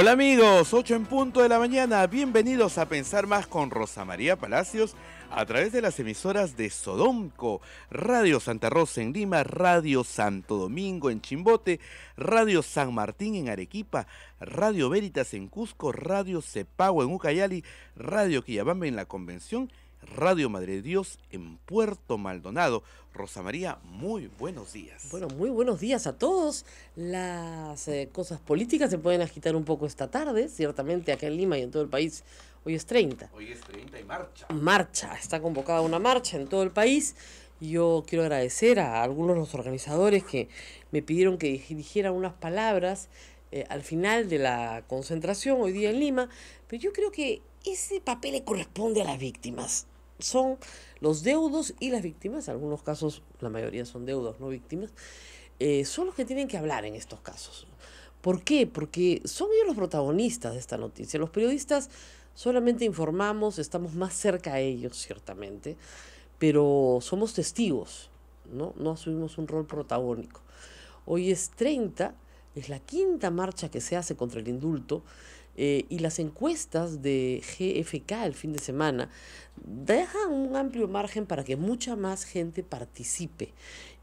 Hola amigos, 8 en punto de la mañana, bienvenidos a Pensar Más con Rosa María Palacios a través de las emisoras de Sodomco, Radio Santa Rosa en Lima, Radio Santo Domingo en Chimbote, Radio San Martín en Arequipa, Radio Veritas en Cusco, Radio Cepago en Ucayali, Radio Quillabamba en La Convención Radio Madre de Dios en Puerto Maldonado. Rosa María, muy buenos días. Bueno, muy buenos días a todos. Las eh, cosas políticas se pueden agitar un poco esta tarde, ciertamente acá en Lima y en todo el país. Hoy es 30. Hoy es 30 y marcha. Marcha, está convocada una marcha en todo el país. Yo quiero agradecer a algunos de los organizadores que me pidieron que dijera unas palabras eh, al final de la concentración hoy día en Lima, pero yo creo que ese papel le corresponde a las víctimas son los deudos y las víctimas, en algunos casos la mayoría son deudos, no víctimas, eh, son los que tienen que hablar en estos casos. ¿Por qué? Porque son ellos los protagonistas de esta noticia. Los periodistas solamente informamos, estamos más cerca a ellos, ciertamente, pero somos testigos, ¿no? No asumimos un rol protagónico. Hoy es 30, es la quinta marcha que se hace contra el indulto. Eh, y las encuestas de GFK el fin de semana dejan un amplio margen para que mucha más gente participe.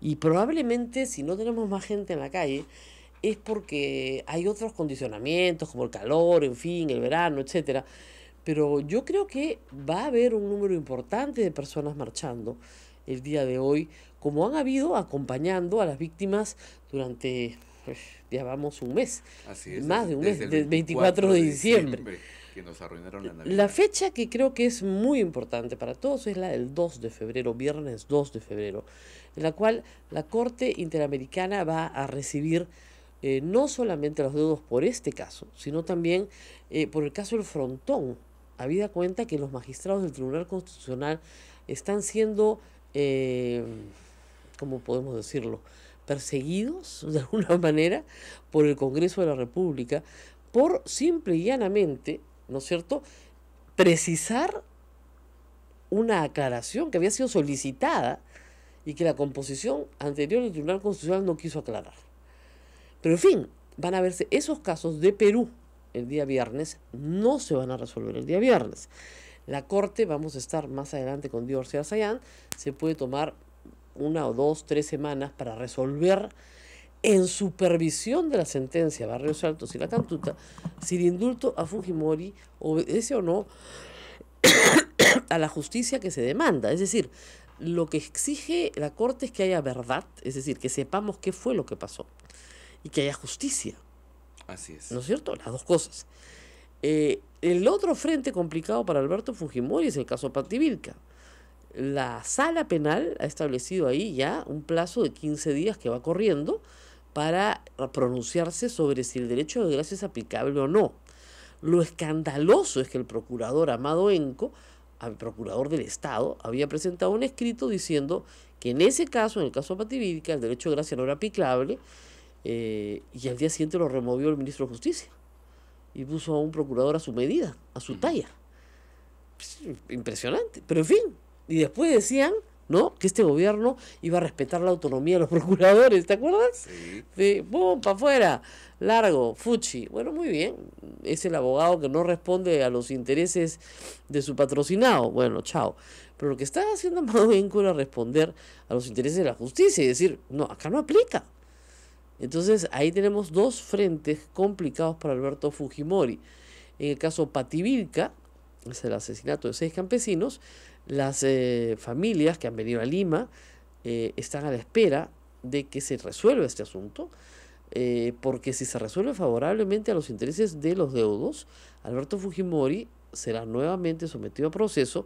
Y probablemente si no tenemos más gente en la calle, es porque hay otros condicionamientos como el calor, en fin, el verano, etc. Pero yo creo que va a haber un número importante de personas marchando el día de hoy, como han habido acompañando a las víctimas durante pues, ya vamos un mes. más de un mes, del 24, de, diciembre, que nos arruinaron la La fecha que creo que es muy importante para todos es la del 2 de febrero, viernes 2 de febrero, en la cual la Corte Interamericana va a recibir eh, no solamente los deudos por este caso, sino también eh, por el caso del frontón, habida cuenta que los magistrados del Tribunal Constitucional están siendo, eh, ¿cómo podemos decirlo?, perseguidos de alguna manera por el Congreso de la República por simple y llanamente, ¿no es cierto?, precisar una aclaración que había sido solicitada y que la composición anterior del Tribunal Constitucional no quiso aclarar. Pero en fin, van a verse esos casos de Perú el día viernes, no se van a resolver el día viernes. La Corte, vamos a estar más adelante con Dior Sayán, se puede tomar una o dos, tres semanas para resolver en supervisión de la sentencia Barrios Altos y La Cantuta si el indulto a Fujimori obedece o no a la justicia que se demanda. Es decir, lo que exige la Corte es que haya verdad, es decir, que sepamos qué fue lo que pasó y que haya justicia. Así es. ¿No es cierto? Las dos cosas. Eh, el otro frente complicado para Alberto Fujimori es el caso Pativilca. La sala penal ha establecido ahí ya un plazo de 15 días que va corriendo para pronunciarse sobre si el derecho de gracia es aplicable o no. Lo escandaloso es que el procurador Amado Enco, el procurador del Estado, había presentado un escrito diciendo que en ese caso, en el caso Pativídica, el derecho de gracia no era aplicable eh, y al día siguiente lo removió el ministro de Justicia y puso a un procurador a su medida, a su talla. Pues, impresionante, pero en fin, y después decían, ¿no? Que este gobierno iba a respetar la autonomía de los procuradores, ¿te acuerdas? Sí. ¡Pum! ¡Para afuera! Largo, Fuchi. Bueno, muy bien. Es el abogado que no responde a los intereses de su patrocinado. Bueno, chao. Pero lo que está haciendo Amado era era responder a los intereses de la justicia y decir, no, acá no aplica. Entonces ahí tenemos dos frentes complicados para Alberto Fujimori. En el caso Pativilca, es el asesinato de seis campesinos, las eh, familias que han venido a Lima eh, están a la espera de que se resuelva este asunto, eh, porque si se resuelve favorablemente a los intereses de los deudos, Alberto Fujimori será nuevamente sometido a proceso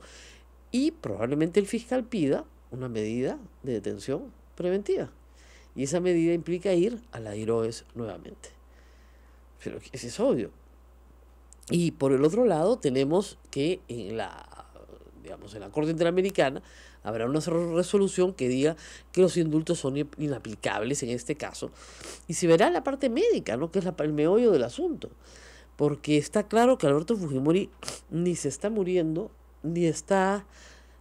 y probablemente el fiscal pida una medida de detención preventiva. Y esa medida implica ir a la IROES nuevamente. Pero eso es obvio. Y por el otro lado tenemos que en la en la Corte Interamericana habrá una resolución que diga que los indultos son inaplicables en este caso y se verá la parte médica, que es el meollo del asunto, porque está claro que Alberto Fujimori ni se está muriendo, ni está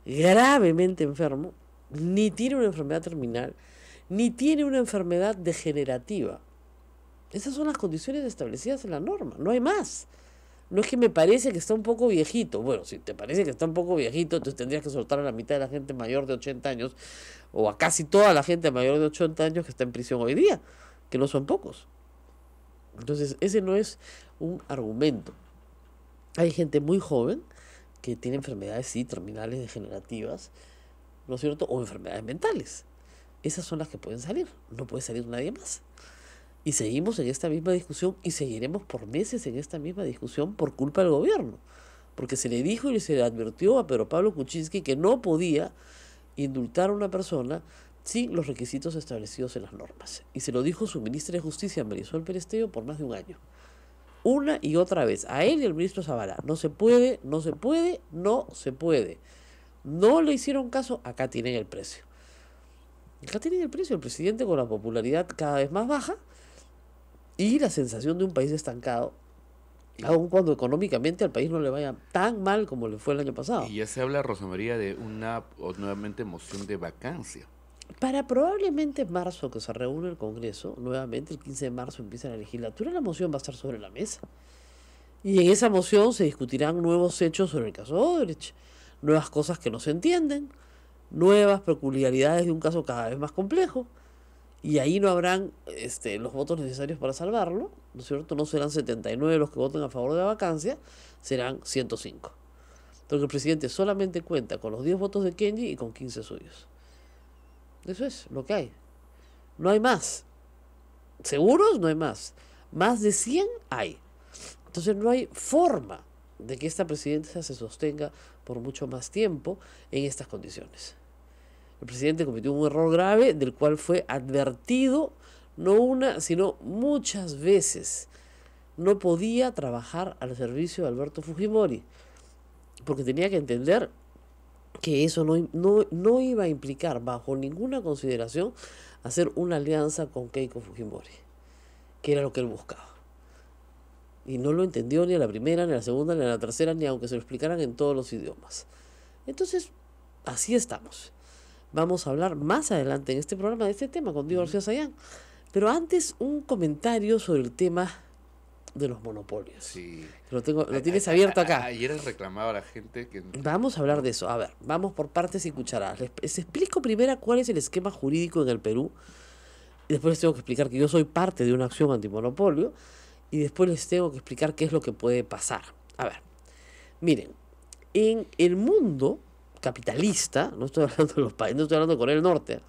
gravemente enfermo, ni tiene una enfermedad terminal, ni tiene una enfermedad degenerativa. Esas son las condiciones establecidas en la norma, no hay más no es que me parece que está un poco viejito. Bueno, si te parece que está un poco viejito, entonces tendrías que soltar a la mitad de la gente mayor de 80 años, o a casi toda la gente mayor de 80 años que está en prisión hoy día, que no son pocos. Entonces, ese no es un argumento. Hay gente muy joven que tiene enfermedades, sí, terminales, degenerativas, ¿no es cierto? O enfermedades mentales. Esas son las que pueden salir. No puede salir nadie más. Y seguimos en esta misma discusión y seguiremos por meses en esta misma discusión por culpa del gobierno. Porque se le dijo y se le advirtió a Pedro Pablo Kuczynski que no podía indultar a una persona sin los requisitos establecidos en las normas. Y se lo dijo su ministra de Justicia, Marisol Peresteo, por más de un año. Una y otra vez, a él y al ministro Zavala. No se puede, no se puede, no se puede. No le hicieron caso, acá tienen el precio. Acá tienen el precio, el presidente con la popularidad cada vez más baja, y la sensación de un país estancado, aun cuando económicamente al país no le vaya tan mal como le fue el año pasado. Y ya se habla, Rosamaría, de una nuevamente moción de vacancia. Para probablemente marzo que se reúne el Congreso, nuevamente el 15 de marzo empieza la legislatura, la moción va a estar sobre la mesa. Y en esa moción se discutirán nuevos hechos sobre el caso Oderich nuevas cosas que no se entienden, nuevas peculiaridades de un caso cada vez más complejo, y ahí no habrán este, los votos necesarios para salvarlo, ¿no es cierto? No serán 79 los que voten a favor de la vacancia, serán 105. Porque el presidente solamente cuenta con los 10 votos de Kenji y con 15 suyos. Eso es lo que hay. No hay más. Seguros no hay más. Más de 100 hay. Entonces no hay forma de que esta presidencia se sostenga por mucho más tiempo en estas condiciones. El presidente cometió un error grave del cual fue advertido no una, sino muchas veces. No podía trabajar al servicio de Alberto Fujimori, porque tenía que entender que eso no, iba a implicar bajo ninguna consideración hacer una alianza con Keiko Fujimori, que era lo que él buscaba. Y no lo entendió ni a la primera, ni a la segunda, ni a la tercera, ni aunque se lo explicaran en todos los idiomas. Entonces, así estamos. Vamos a hablar más adelante en este programa de este tema con García Sayán. Pero antes, un comentario sobre el tema de los monopolios. Sí. Lo, tengo, lo tienes abierto acá. A, eres ayer reclamaba la gente que... Vamos a hablar de eso. A ver, vamos por partes y cucharadas. Les, explico primero cuál es el esquema jurídico en el Perú. después les tengo que explicar que yo soy parte de una acción antimonopolio. Y después les tengo que explicar qué es lo que puede pasar. A ver, miren, en el mundo capitalista, no estoy hablando de los países, no estoy hablando con el Norte,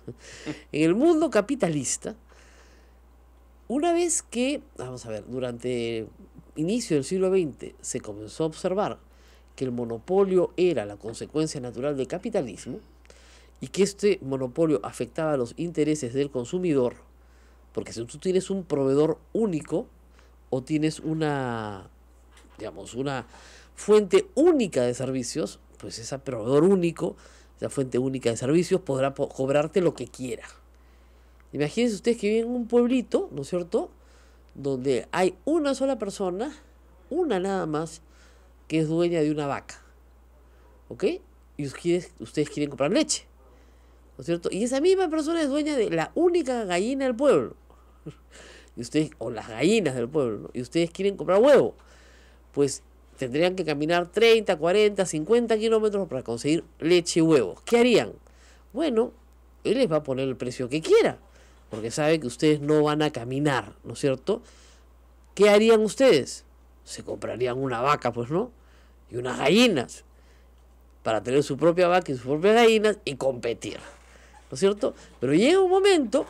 en el mundo capitalista, una vez que, vamos a ver, durante inicio del siglo XX se comenzó a observar que el monopolio era la consecuencia natural del capitalismo y que este monopolio afectaba los intereses del consumidor, porque si tú tienes un proveedor único o tienes una, digamos, una fuente única de servicios, pues ese proveedor único, esa fuente única de servicios, podrá cobrarte lo que quiera. Imagínense ustedes que viven en un pueblito, ¿no es cierto?, donde hay una sola persona, una nada más, que es dueña de una vaca. ¿Ok? Y ustedes, ustedes quieren comprar leche. ¿No es cierto? Y esa misma persona es dueña de la única gallina del pueblo. y ustedes, o las gallinas del pueblo, y ustedes quieren comprar huevo. Pues Tendrían que caminar 30, 40, 50 kilómetros para conseguir leche y huevos. ¿Qué harían? Bueno, él les va a poner el precio que quiera, porque sabe que ustedes no van a caminar, ¿no es cierto? ¿Qué harían ustedes? Se comprarían una vaca, pues, ¿no? Y unas gallinas, para tener su propia vaca y sus propias gallinas y competir, ¿no es cierto? Pero llega un momento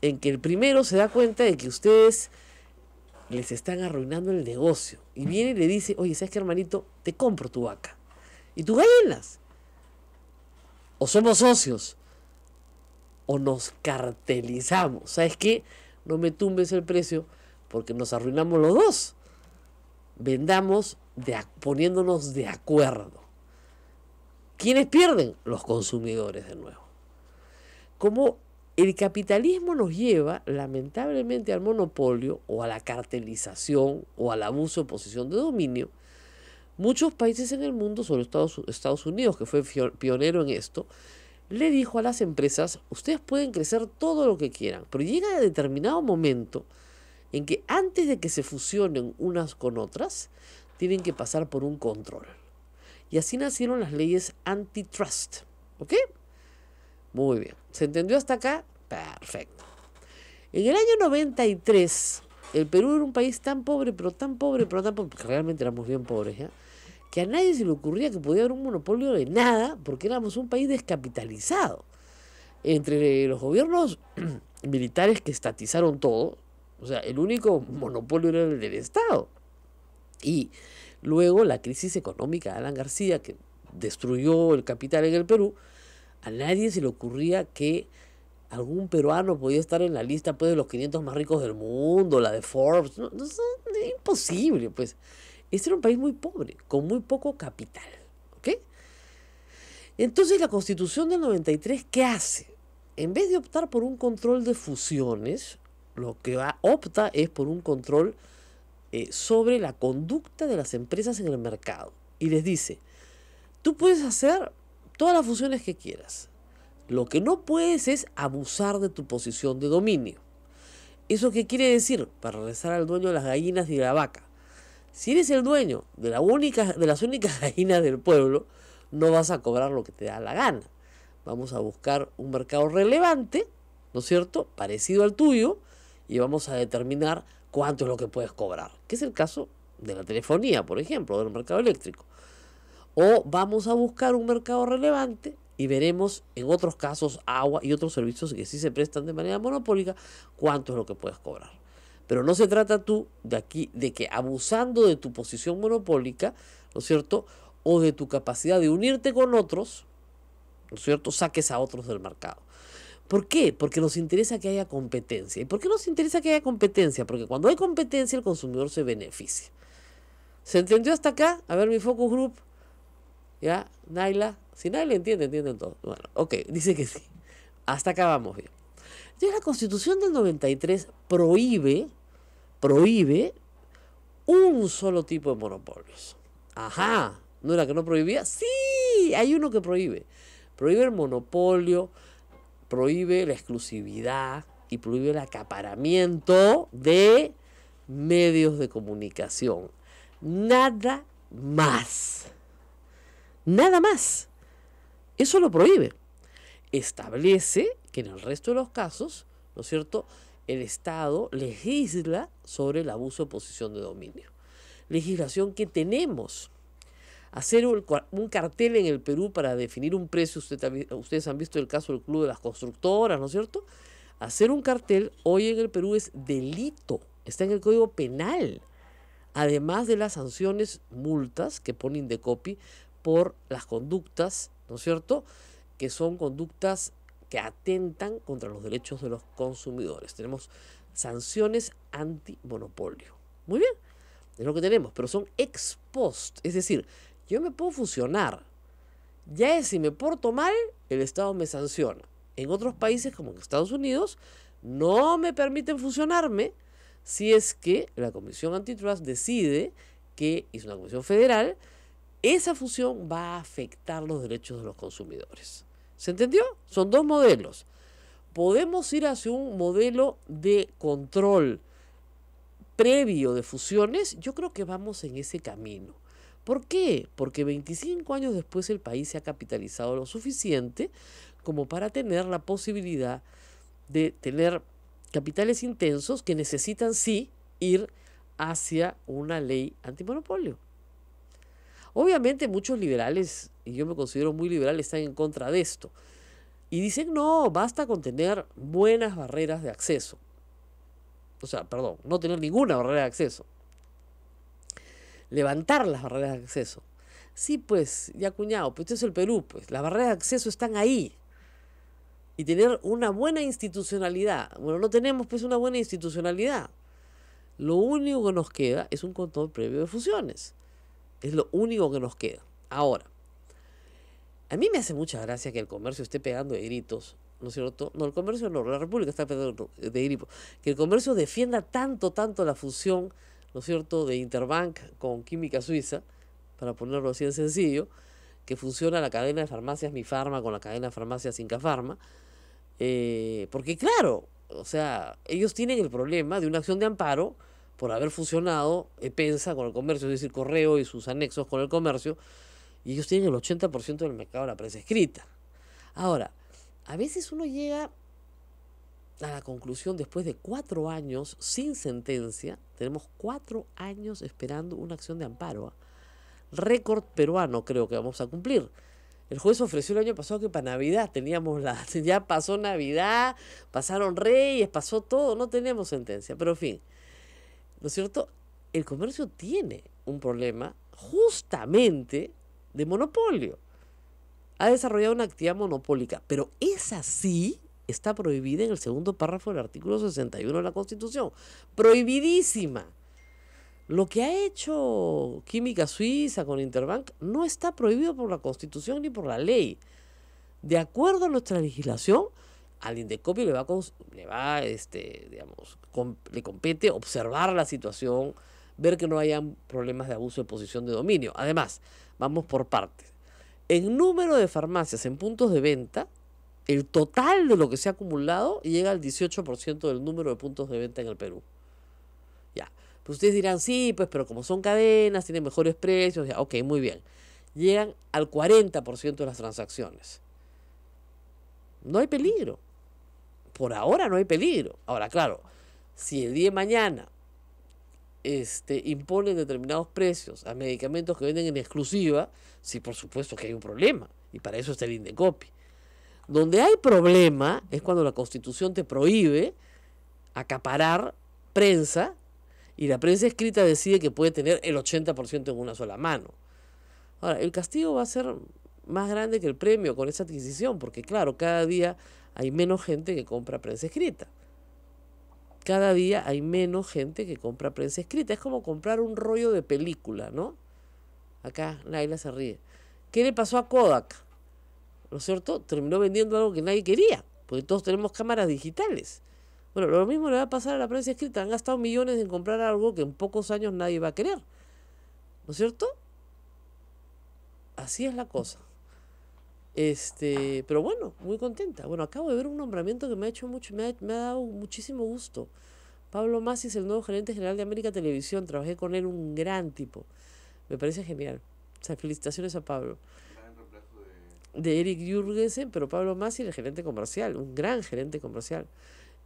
en que el primero se da cuenta de que ustedes les están arruinando el negocio. Y viene y le dice, oye, ¿sabes qué, hermanito? Te compro tu vaca. Y tú gallinas. O somos socios. O nos cartelizamos. ¿Sabes qué? No me tumbes el precio porque nos arruinamos los dos. Vendamos poniéndonos de acuerdo. ¿Quiénes pierden? Los consumidores de nuevo. ¿Cómo el capitalismo nos lleva lamentablemente al monopolio o a la cartelización o al abuso de posición de dominio. Muchos países en el mundo, sobre Estados, Estados Unidos, que fue pionero en esto, le dijo a las empresas, ustedes pueden crecer todo lo que quieran, pero llega a determinado momento en que antes de que se fusionen unas con otras, tienen que pasar por un control. Y así nacieron las leyes antitrust. ¿Ok? Muy bien. ¿Se entendió hasta acá? Perfecto. En el año 93, el Perú era un país tan pobre, pero tan pobre, pero tan pobre, porque realmente éramos bien pobres, que a nadie se le ocurría que podía haber un monopolio de nada, porque éramos un país descapitalizado. Entre los gobiernos militares que estatizaron todo, o sea, el único monopolio era el del Estado. Y luego la crisis económica de Alan García, que destruyó el capital en el Perú, a nadie se le ocurría que algún peruano podía estar en la lista pues, de los 500 más ricos del mundo, la de Forbes. es imposible, pues. Este era un país muy pobre, con muy poco capital. ¿Ok? Entonces, la constitución del 93, ¿qué hace? En vez de optar por un control de fusiones, lo que opta es por un control eh, sobre la conducta de las empresas en el mercado. Y les dice, tú puedes hacer todas las funciones que quieras. Lo que no puedes es abusar de tu posición de dominio. ¿Eso qué quiere decir? Para regresar al dueño de las gallinas y de la vaca. Si eres el dueño de, la única, de las únicas gallinas del pueblo, no vas a cobrar lo que te da la gana. Vamos a buscar un mercado relevante, ¿no es cierto? Parecido al tuyo, y vamos a determinar cuánto es lo que puedes cobrar, que es el caso de la telefonía, por ejemplo, del mercado eléctrico o vamos a buscar un mercado relevante y veremos en otros casos agua y otros servicios que sí se prestan de manera monopólica cuánto es lo que puedes cobrar. Pero no se trata tú de aquí de que abusando de tu posición monopólica, ¿no es cierto? O de tu capacidad de unirte con otros, ¿no es cierto? Saques a otros del mercado. ¿Por qué? Porque nos interesa que haya competencia. ¿Y por qué nos interesa que haya competencia? Porque cuando hay competencia el consumidor se beneficia. ¿Se entendió hasta acá? A ver mi focus group. ¿Ya? Naila, si Naila entiende, entienden todo. Bueno, ok, dice que sí. Hasta acá vamos bien. la constitución del 93 prohíbe, prohíbe un solo tipo de monopolios. Ajá, ¿no era que no prohibía? Sí, hay uno que prohíbe. Prohíbe el monopolio, prohíbe la exclusividad y prohíbe el acaparamiento de medios de comunicación. Nada más. Nada más. Eso lo prohíbe. Establece que en el resto de los casos, ¿no es cierto?, el Estado legisla sobre el abuso de posición de dominio. Legislación que tenemos. Hacer un, cartel en el Perú para definir un precio, ustedes han visto el caso del Club de las Constructoras, ¿no es cierto? Hacer un cartel hoy en el Perú es delito, está en el Código Penal, además de las sanciones, multas que ponen de Indecopi por las conductas, ¿no es cierto?, que son conductas que atentan contra los derechos de los consumidores. Tenemos sanciones antimonopolio. Muy bien, es lo que tenemos, pero son ex post, es decir, yo me puedo fusionar. Ya es si me porto mal, el Estado me sanciona. En otros países como en Estados Unidos, no me permiten fusionarme si es que la Comisión Antitrust decide que, es una comisión federal, esa fusión va a afectar los derechos de los consumidores. ¿Se entendió? Son dos modelos. Podemos ir hacia un modelo de control previo de fusiones. Yo creo que vamos en ese camino. ¿Por qué? Porque 25 años después el país se ha capitalizado lo suficiente como para tener la posibilidad de tener capitales intensos que necesitan sí ir hacia una ley antimonopolio. Obviamente muchos liberales, y yo me considero muy liberal, están en contra de esto. Y dicen, no, basta con tener buenas barreras de acceso. O sea, perdón, no tener ninguna barrera de acceso. Levantar las barreras de acceso. Sí, pues, ya cuñado, pues este es el Perú, pues las barreras de acceso están ahí. Y tener una buena institucionalidad. Bueno, no tenemos pues una buena institucionalidad. Lo único que nos queda es un control previo de fusiones. Es lo único que nos queda. Ahora, a mí me hace mucha gracia que el comercio esté pegando de gritos, ¿no es cierto? No, el comercio no, la República está pegando de gritos. Que el comercio defienda tanto, tanto la fusión, ¿no es cierto?, de Interbank con Química Suiza, para ponerlo así en sencillo, que funciona la cadena de farmacias Mi Farma con la cadena de farmacias Incafarma. Eh, porque claro, o sea, ellos tienen el problema de una acción de amparo por haber funcionado, E-Pensa eh, con el comercio, es decir, correo y sus anexos con el comercio, y ellos tienen el 80% del mercado de la prensa escrita. Ahora, a veces uno llega a la conclusión después de cuatro años sin sentencia, tenemos cuatro años esperando una acción de amparo. ¿ah? Récord peruano creo que vamos a cumplir. El juez ofreció el año pasado que para Navidad teníamos la... Ya pasó Navidad, pasaron reyes, pasó todo, no tenemos sentencia. Pero en fin, ¿no es cierto? El comercio tiene un problema justamente de monopolio. Ha desarrollado una actividad monopólica, pero esa sí está prohibida en el segundo párrafo del artículo 61 de la Constitución. Prohibidísima. Lo que ha hecho Química Suiza con Interbank no está prohibido por la Constitución ni por la ley. De acuerdo a nuestra legislación, al Indecopio le va, le va este, digamos, le compete observar la situación, ver que no hayan problemas de abuso de posición de dominio. Además, vamos por partes. En número de farmacias en puntos de venta, el total de lo que se ha acumulado llega al 18% del número de puntos de venta en el Perú. Ya. Pues ustedes dirán, sí, pues, pero como son cadenas, tienen mejores precios, ya, ok, muy bien. Llegan al 40% de las transacciones. No hay peligro por ahora no hay peligro. Ahora, claro, si el día de mañana este, imponen determinados precios a medicamentos que venden en exclusiva, sí, por supuesto que hay un problema. Y para eso está el INDECOPI. Donde hay problema es cuando la Constitución te prohíbe acaparar prensa y la prensa escrita decide que puede tener el 80% en una sola mano. Ahora, el castigo va a ser más grande que el premio con esa adquisición, porque claro, cada día hay menos gente que compra prensa escrita. Cada día hay menos gente que compra prensa escrita. Es como comprar un rollo de película, ¿no? Acá Naila se ríe. ¿Qué le pasó a Kodak? ¿No es cierto? Terminó vendiendo algo que nadie quería, porque todos tenemos cámaras digitales. Bueno, lo mismo le va a pasar a la prensa escrita. Han gastado millones en comprar algo que en pocos años nadie va a querer. ¿No es cierto? Así es la cosa. Este, pero bueno, muy contenta. Bueno, acabo de ver un nombramiento que me ha hecho mucho, me ha, me ha dado muchísimo gusto. Pablo es el nuevo gerente general de América Televisión, trabajé con él, un gran tipo. Me parece genial. O sea, felicitaciones a Pablo. De... Eric Jurgensen, pero Pablo Masis, el gerente comercial, un gran gerente comercial.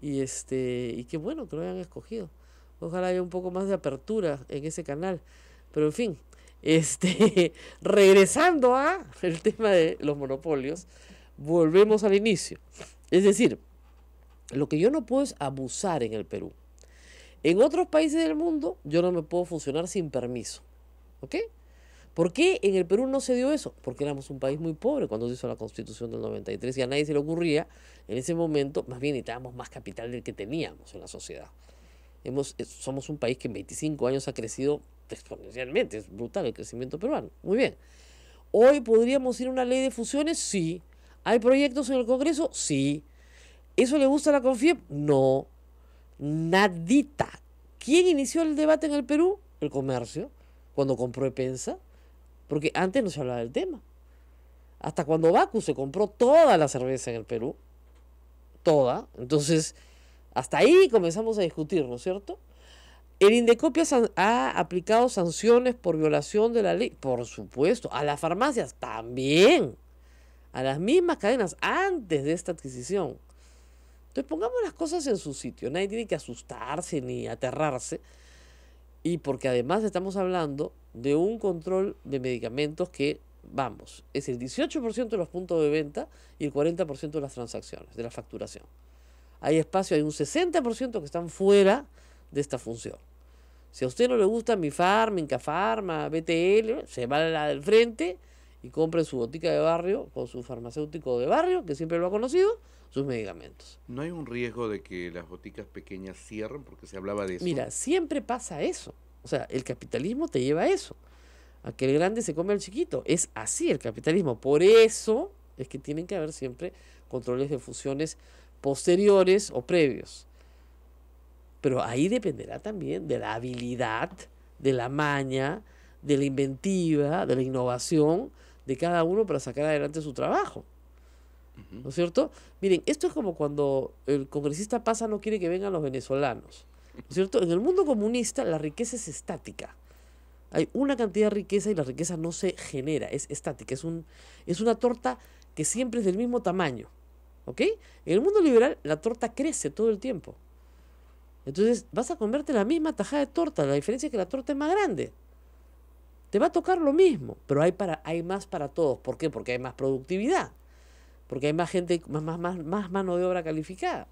Y este, y qué bueno que lo hayan escogido. Ojalá haya un poco más de apertura en ese canal. Pero en fin, este, regresando a el tema de los monopolios, volvemos al inicio. Es decir, lo que yo no puedo es abusar en el Perú. En otros países del mundo yo no me puedo funcionar sin permiso. ¿Ok? ¿Por qué en el Perú no se dio eso? Porque éramos un país muy pobre cuando se hizo la constitución del 93 y a nadie se le ocurría en ese momento, más bien necesitábamos más capital del que teníamos en la sociedad. Hemos, eh, somos un país que en 25 años ha crecido exponencialmente, es brutal el crecimiento peruano. Muy bien. Hoy podríamos ir a una ley de fusiones, sí. ¿Hay proyectos en el Congreso? Sí. ¿Eso le gusta a la CONFIEP? No. Nadita. ¿Quién inició el debate en el Perú? El comercio, cuando compró Epensa, porque antes no se hablaba del tema. Hasta cuando Baku se compró toda la cerveza en el Perú, toda, entonces hasta ahí comenzamos a discutir, ¿no es cierto? El Indecopia ha aplicado sanciones por violación de la ley, por supuesto, a las farmacias también, a las mismas cadenas antes de esta adquisición. Entonces pongamos las cosas en su sitio, nadie tiene que asustarse ni aterrarse, y porque además estamos hablando de un control de medicamentos que, vamos, es el 18% de los puntos de venta y el 40% de las transacciones, de la facturación. Hay espacio, hay un 60% que están fuera de esta función. Si a usted no le gusta mi farm, BTL, se va a la del frente y compre su botica de barrio con su farmacéutico de barrio, que siempre lo ha conocido, sus medicamentos. ¿No hay un riesgo de que las boticas pequeñas cierren? Porque se hablaba de eso. Mira, siempre pasa eso. O sea, el capitalismo te lleva a eso. A que el grande se come al chiquito. Es así el capitalismo. Por eso es que tienen que haber siempre controles de fusiones posteriores o previos. Pero ahí dependerá también de la habilidad, de la maña, de la inventiva, de la innovación de cada uno para sacar adelante su trabajo. ¿No es cierto? Miren, esto es como cuando el congresista pasa no quiere que vengan los venezolanos. ¿No es cierto? En el mundo comunista la riqueza es estática. Hay una cantidad de riqueza y la riqueza no se genera, es estática, es, un, es una torta que siempre es del mismo tamaño. ¿Ok? En el mundo liberal la torta crece todo el tiempo. Entonces vas a comerte la misma tajada de torta, la diferencia es que la torta es más grande. Te va a tocar lo mismo, pero hay, para, hay más para todos. ¿Por qué? Porque hay más productividad, porque hay más gente, más, más, más, mano de obra calificada.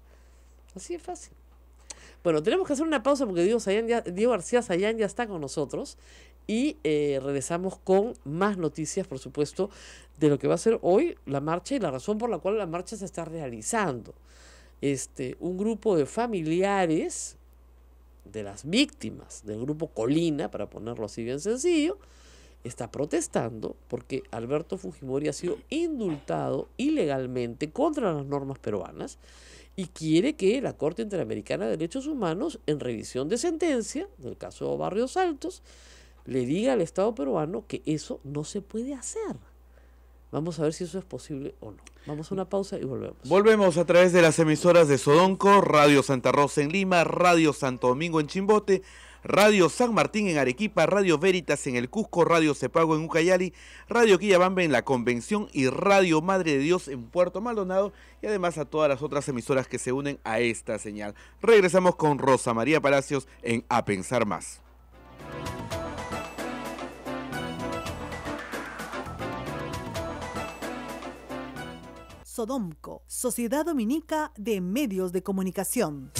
Así es fácil. Bueno, tenemos que hacer una pausa porque Diego, García Sayán ya está con nosotros y eh, regresamos con más noticias, por supuesto, de lo que va a ser hoy la marcha y la razón por la cual la marcha se está realizando este, un grupo de familiares de las víctimas del grupo Colina, para ponerlo así bien sencillo, está protestando porque Alberto Fujimori ha sido indultado ilegalmente contra las normas peruanas y quiere que la Corte Interamericana de Derechos Humanos, en revisión de sentencia del caso Barrios Altos, le diga al Estado peruano que eso no se puede hacer. Vamos a ver si eso es posible o no. Vamos a una pausa y volvemos. Volvemos a través de las emisoras de Sodonco, Radio Santa Rosa en Lima, Radio Santo Domingo en Chimbote, Radio San Martín en Arequipa, Radio Veritas en el Cusco, Radio Cepago en Ucayali, Radio Quillabambe en la Convención y Radio Madre de Dios en Puerto Maldonado y además a todas las otras emisoras que se unen a esta señal. Regresamos con Rosa María Palacios en A Pensar Más. Sodomco, Sociedad Dominica de Medios de Comunicación.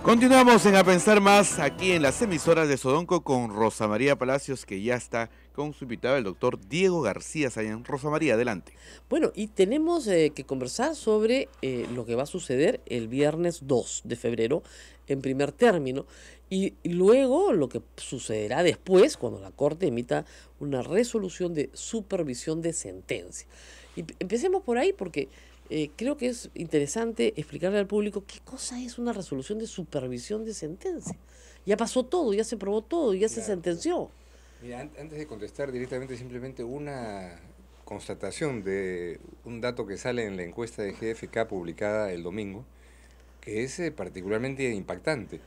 Continuamos en A Pensar Más aquí en las emisoras de Sodonco con Rosa María Palacios, que ya está con su invitado, el doctor Diego García Sayán. Rosa María, adelante. Bueno, y tenemos eh, que conversar sobre eh, lo que va a suceder el viernes 2 de febrero en primer término. Y luego lo que sucederá después, cuando la Corte emita una resolución de supervisión de sentencia. Y empecemos por ahí porque eh, creo que es interesante explicarle al público qué cosa es una resolución de supervisión de sentencia. Ya pasó todo, ya se probó todo, ya se sentenció. Mira, antes de contestar directamente, simplemente una constatación de un dato que sale en la encuesta de GFK publicada el domingo que es eh, particularmente impactante,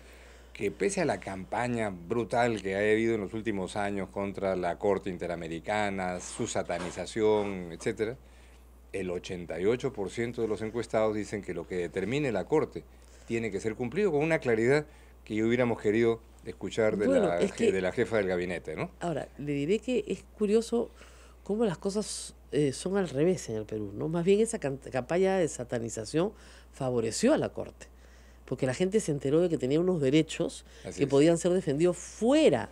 que pese a la campaña brutal que ha habido en los últimos años contra la Corte Interamericana, su satanización, etc., el 88% de los encuestados dicen que lo que determine la Corte tiene que ser cumplido con una claridad que hubiéramos querido escuchar de, la, de la jefa del gabinete, ¿no? Ahora, le diré que es curioso cómo las cosas eh, son al revés en el Perú, ¿no? Más bien esa campaña de satanización favoreció a la Corte, porque la gente se enteró de que tenía unos derechos que podían ser defendidos fuera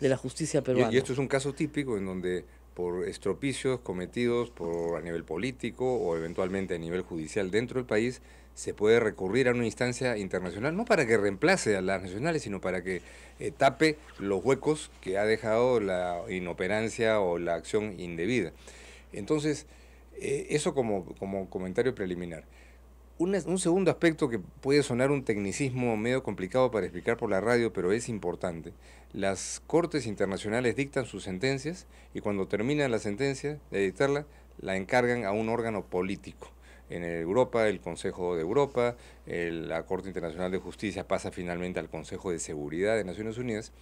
de la justicia peruana. Y, esto es un caso típico en donde por estropicios cometidos por, a nivel político o eventualmente a nivel judicial dentro del país, se puede recurrir a una instancia internacional, no para que reemplace a las nacionales, sino para que eh, tape los huecos que ha dejado la inoperancia o la acción indebida. Entonces, eh, eso como, como comentario preliminar un, segundo aspecto que puede sonar un tecnicismo medio complicado para explicar por la radio, pero es importante. Las cortes internacionales dictan sus sentencias y cuando termina la sentencia de dictarla, la encargan a un órgano político en Europa, el Consejo de Europa, la Corte Internacional de Justicia pasa finalmente al Consejo de Seguridad de Naciones Unidas,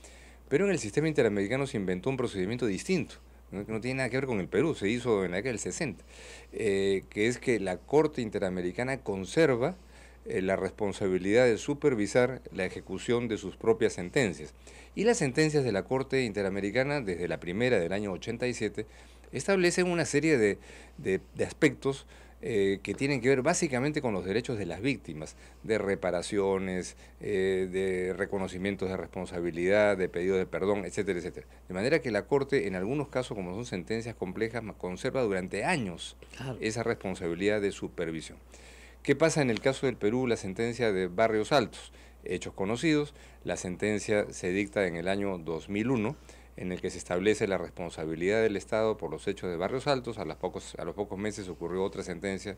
pero en el sistema interamericano se inventó un procedimiento distinto, no, tiene nada que ver con el Perú, se hizo en la década del 60, eh, que es que la Corte Interamericana conserva eh, la responsabilidad de supervisar la ejecución de sus propias sentencias. Y las sentencias de la Corte Interamericana, desde la primera del año 87, establecen una serie de, de aspectos eh, que tienen que ver básicamente con los derechos de las víctimas, de reparaciones, eh, de reconocimientos de responsabilidad, de pedido de perdón, etcétera, etcétera. De manera que la Corte, en algunos casos, como son sentencias complejas, conserva durante años esa responsabilidad de supervisión. ¿Qué pasa en el caso del Perú, la sentencia de Barrios Altos? Hechos conocidos, la sentencia se dicta en el año 2001 en el que se establece la responsabilidad del Estado por los hechos de Barrios Altos. A los pocos, a los pocos meses ocurrió otra sentencia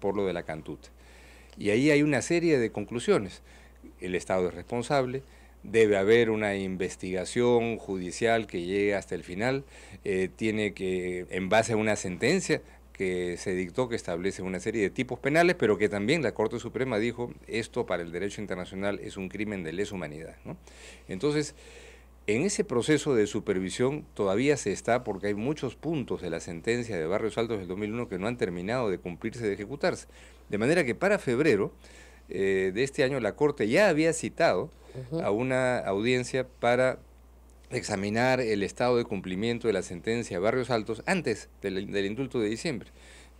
por lo de la Cantuta. Y ahí hay una serie de conclusiones. El Estado es responsable, debe haber una investigación judicial que llegue hasta el final, eh, tiene que, en base a una sentencia que se dictó que establece una serie de tipos penales, pero que también la Corte Suprema dijo, esto para el derecho internacional es un crimen de lesa humanidad. Entonces, en ese proceso de supervisión todavía se está porque hay muchos puntos de la sentencia de Barrios Altos del 2001 que no han terminado de cumplirse, de ejecutarse. De manera que para febrero eh, de este año la Corte ya había citado a una audiencia para examinar el estado de cumplimiento de la sentencia de Barrios Altos antes del, del indulto de diciembre.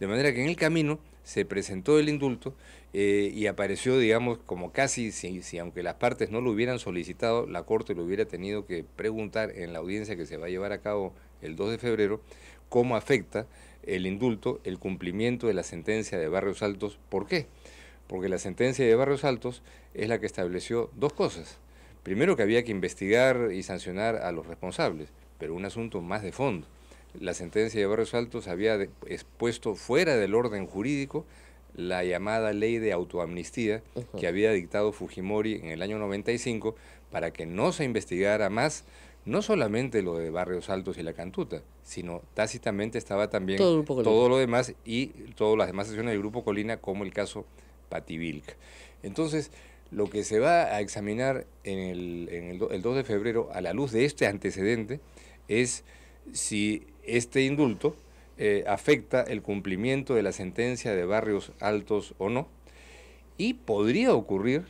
De manera que en el camino se presentó el indulto eh, y apareció, digamos, como casi, si, si, aunque las partes no lo hubieran solicitado, la Corte lo hubiera tenido que preguntar en la audiencia que se va a llevar a cabo el 2 de febrero, cómo afecta el indulto, el cumplimiento de la sentencia de Barrios Altos. ¿Por qué? Porque la sentencia de Barrios Altos es la que estableció dos cosas. Primero que había que investigar y sancionar a los responsables, pero un asunto más de fondo la sentencia de Barrios Altos había expuesto pues, fuera del orden jurídico la llamada ley de autoamnistía que había dictado Fujimori en el año 95 para que no se investigara más no solamente lo de Barrios Altos y la Cantuta, sino tácitamente estaba también todo, lo demás y todas las demás sesiones del Grupo Colina, como el caso Pativilca. Entonces, lo que se va a examinar en el, el 2 de febrero a la luz de este antecedente es si este indulto eh, afecta el cumplimiento de la sentencia de Barrios Altos o no. Y podría ocurrir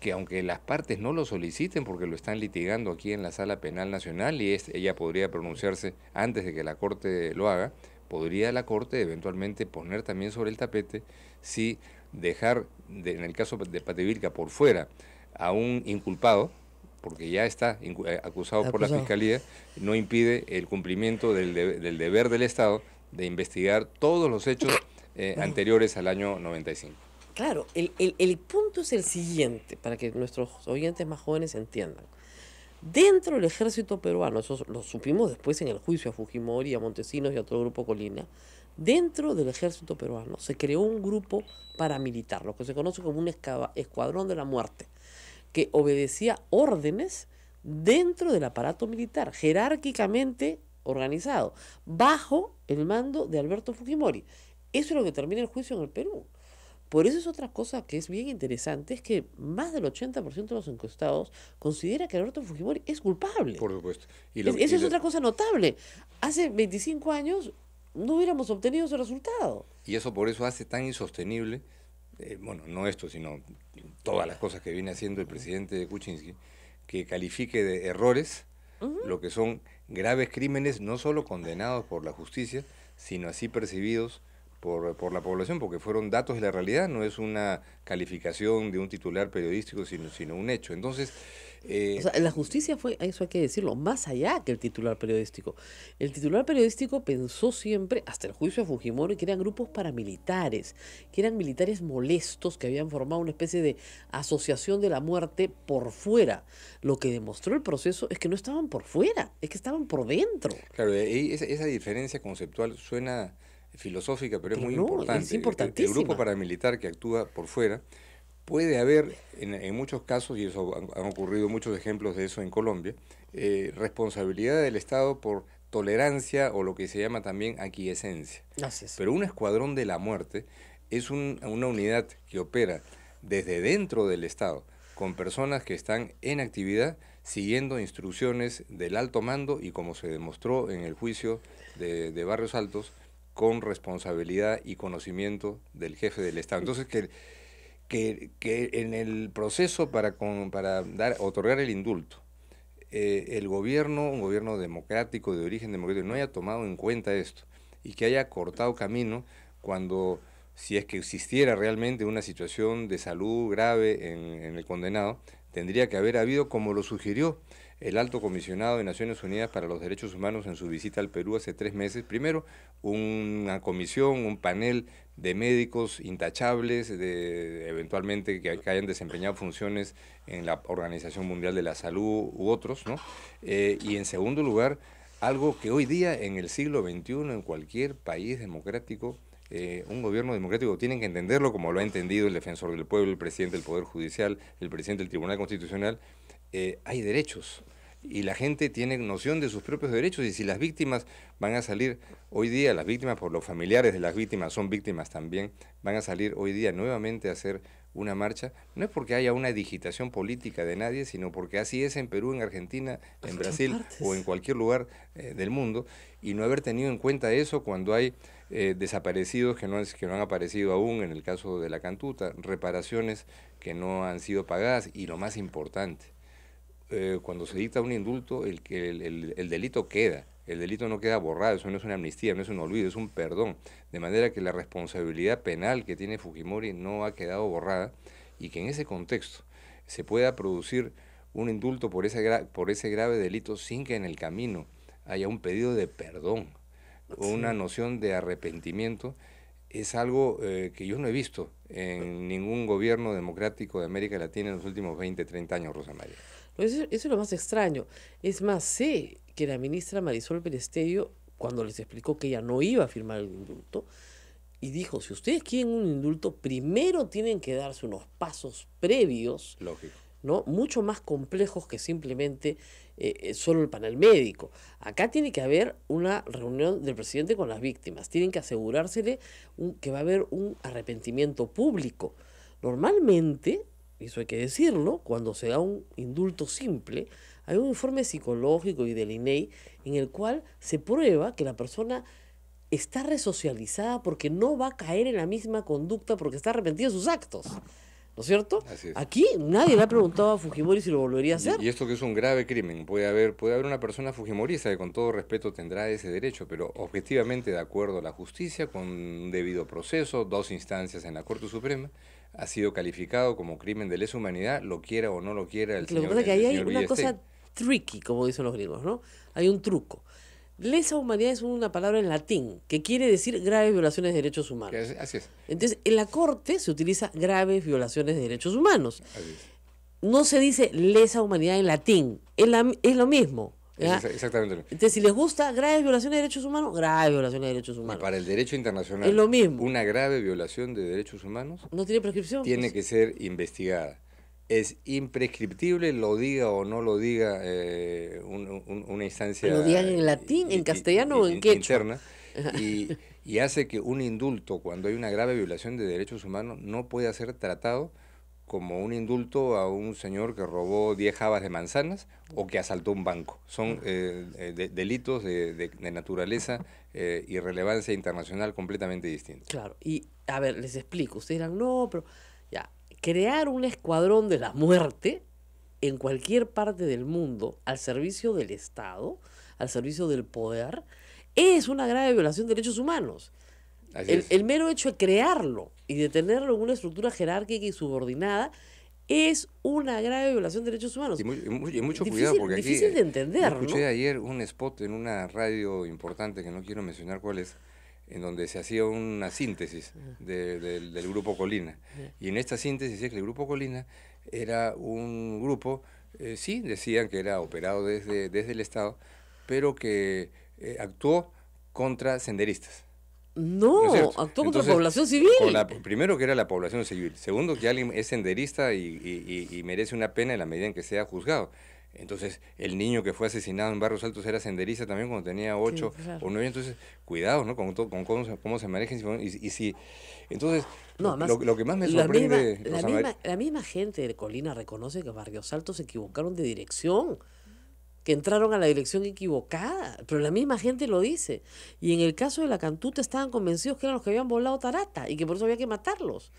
que aunque las partes no lo soliciten porque lo están litigando aquí en la Sala Penal Nacional y ella podría pronunciarse antes de que la Corte lo haga, podría la Corte eventualmente poner también sobre el tapete si dejar, en el caso de Patevilca, por fuera a un inculpado, porque ya está eh, acusado, por la Fiscalía, no impide el cumplimiento del, deber del Estado de investigar todos los hechos eh, anteriores al año 95. Claro, el, el punto es el siguiente, para que nuestros oyentes más jóvenes entiendan. Dentro del ejército peruano, eso lo supimos después en el juicio a Fujimori, a Montesinos y a otro grupo Colina, dentro del ejército peruano se creó un grupo paramilitar, lo que se conoce como un escuadrón de la muerte que obedecía órdenes dentro del aparato militar, jerárquicamente organizado, bajo el mando de Alberto Fujimori. Eso es lo que termina el juicio en el Perú. Por eso es otra cosa que es bien interesante, es que más del 80% de los encuestados considera que Alberto Fujimori es culpable. Por supuesto. Y eso es otra cosa notable. Hace 25 años no hubiéramos obtenido ese resultado. Y eso por eso hace tan insostenible eh, bueno, no esto, sino todas las cosas que viene haciendo el presidente Kuczynski, que califique de errores lo que son graves crímenes, no solo condenados por la justicia, sino así percibidos por, por, la población, porque fueron datos de la realidad, no es una calificación de un titular periodístico, sino, sino un hecho. Entonces... Eh, la justicia fue, eso hay que decirlo, más allá que el titular periodístico. El titular periodístico pensó siempre, hasta el juicio de Fujimori, que eran grupos paramilitares, que eran militares molestos que habían formado una especie de asociación de la muerte por fuera. Lo que demostró el proceso es que no estaban por fuera, es que estaban por dentro. Claro, y esa diferencia conceptual suena filosófica, pero, es muy importante. Es El, grupo paramilitar que actúa por fuera puede haber, en, muchos casos, y eso han, ocurrido muchos ejemplos de eso en Colombia, eh, responsabilidad del Estado por tolerancia o lo que se llama también aquiescencia. Pero un escuadrón de la muerte es una unidad que opera desde dentro del Estado, con personas que están en actividad siguiendo instrucciones del alto mando y como se demostró en el juicio de Barrios Altos, con responsabilidad y conocimiento del jefe del Estado. Entonces, que, que, en el proceso para, para dar, otorgar el indulto, eh, el gobierno, un gobierno democrático, de origen democrático, no haya tomado en cuenta esto y que haya cortado camino cuando, si es que existiera realmente una situación de salud grave en el condenado, tendría que haber habido, como lo sugirió el alto comisionado de Naciones Unidas para los Derechos Humanos en su visita al Perú hace tres meses. Primero, una comisión, un panel de médicos intachables, de, eventualmente que, hayan desempeñado funciones en la Organización Mundial de la Salud u otros, ¿no? Eh, y en segundo lugar, algo que hoy día en el siglo XXI en cualquier país democrático eh, un gobierno democrático tienen que entenderlo como lo ha entendido el defensor del pueblo, el presidente del Poder Judicial, el presidente del Tribunal Constitucional, eh, hay derechos y la gente tiene noción de sus propios derechos y si las víctimas van a salir hoy día, las víctimas por los familiares de las víctimas son víctimas también, van a salir hoy día nuevamente a hacer una marcha, no es porque haya una digitación política de nadie, sino porque así es en Perú, en Argentina, en Brasil o en cualquier lugar eh, del mundo, y no haber tenido en cuenta eso cuando hay eh, desaparecidos que no, es que no han aparecido aún, en el caso de la cantuta, reparaciones que no han sido pagadas, y lo más importante, eh, cuando se dicta un indulto, el, que el, delito queda, el delito no queda borrado, eso no es una amnistía, no es un olvido, es un perdón. De manera que la responsabilidad penal que tiene Fujimori no ha quedado borrada y que en ese contexto se pueda producir un indulto por ese, por ese grave delito sin que en el camino haya un pedido de perdón o una noción de arrepentimiento, es algo eh, que yo no he visto en ningún gobierno democrático de América Latina en los últimos 20, 30 años, Rosa María. Eso, es lo más extraño. Es más, sé que la ministra Marisol Perestello, cuando les explicó que ella no iba a firmar el indulto, y dijo, si ustedes quieren un indulto, primero tienen que darse unos pasos previos, Lógico. ¿no? Mucho más complejos que simplemente eh, eh, solo el panel médico. Acá tiene que haber una reunión del presidente con las víctimas. Tienen que asegurársele que va a haber un arrepentimiento público. Normalmente y eso hay que decirlo, cuando se da un indulto simple, hay un informe psicológico y del INEI e en el cual se prueba que la persona está resocializada porque no va a caer en la misma conducta porque está arrepentido de sus actos. ¿No es cierto? Aquí nadie le ha preguntado a Fujimori si lo volvería a hacer. Y esto que es un grave crimen. Puede haber, puede haber una persona fujimorista que con todo respeto tendrá ese derecho, pero objetivamente de acuerdo a la justicia, con un debido proceso, dos instancias en la Corte Suprema, ha sido calificado como crimen de lesa humanidad, lo quiera o no lo quiera el lo Lo que pasa es que ahí hay una cosa tricky, como dicen los griegos, ¿no? Hay un truco. Lesa humanidad es una palabra en latín que quiere decir graves violaciones de derechos humanos. así es. Entonces, en la corte se utiliza graves violaciones de derechos humanos. No se dice lesa humanidad en latín, es, es lo mismo. Ah. Exactamente. Entonces, si les gusta, graves violaciones de derechos humanos, grave violaciones de derechos humanos. para el derecho internacional, es lo mismo. Una grave violación de derechos humanos no tiene prescripción. Tiene pues. que ser investigada. Es imprescriptible, lo diga o no lo diga eh, una instancia. Lo digan en eh, latín, en castellano o en quechua. Interna. y hace que un indulto, cuando hay una grave violación de derechos humanos, no pueda ser tratado como un indulto a un señor que robó 10 jabas de manzanas o que asaltó un banco. Son eh, eh, delitos de, naturaleza eh, y relevancia internacional completamente distintos. Claro, y a ver, les explico. Ustedes dirán, no, pero ya, crear un escuadrón de la muerte en cualquier parte del mundo al servicio del Estado, al servicio del poder, es una grave violación de derechos humanos. El, mero hecho de crearlo y de tenerlo en una estructura jerárquica y subordinada es una grave violación de derechos humanos. Y, mucho difícil, cuidado porque aquí, difícil de eh, entender. escuché ayer un spot en una radio importante que no quiero mencionar cuál es, en donde se hacía una síntesis ah. de, del grupo Colina. Y en esta síntesis es que el grupo Colina era un grupo, eh, sí, decían que era operado desde, desde el Estado, pero que eh, actuó contra senderistas. No, actuó contra la población civil. primero que era la población civil. Segundo que alguien es senderista y, merece una pena en la medida en que sea juzgado. Entonces, el niño que fue asesinado en Barrio Altos era senderista también cuando tenía ocho o nueve. Entonces, cuidado ¿no? con, con cómo, se, cómo se manejan. Y, si, entonces, lo, que más me sorprende. La misma, la, misma, la misma gente de Colina reconoce que Barrios Altos se equivocaron de dirección que entraron a la dirección equivocada, pero la misma gente lo dice. Y en el caso de la cantuta estaban convencidos que eran los que habían volado tarata y que por eso había que matarlos,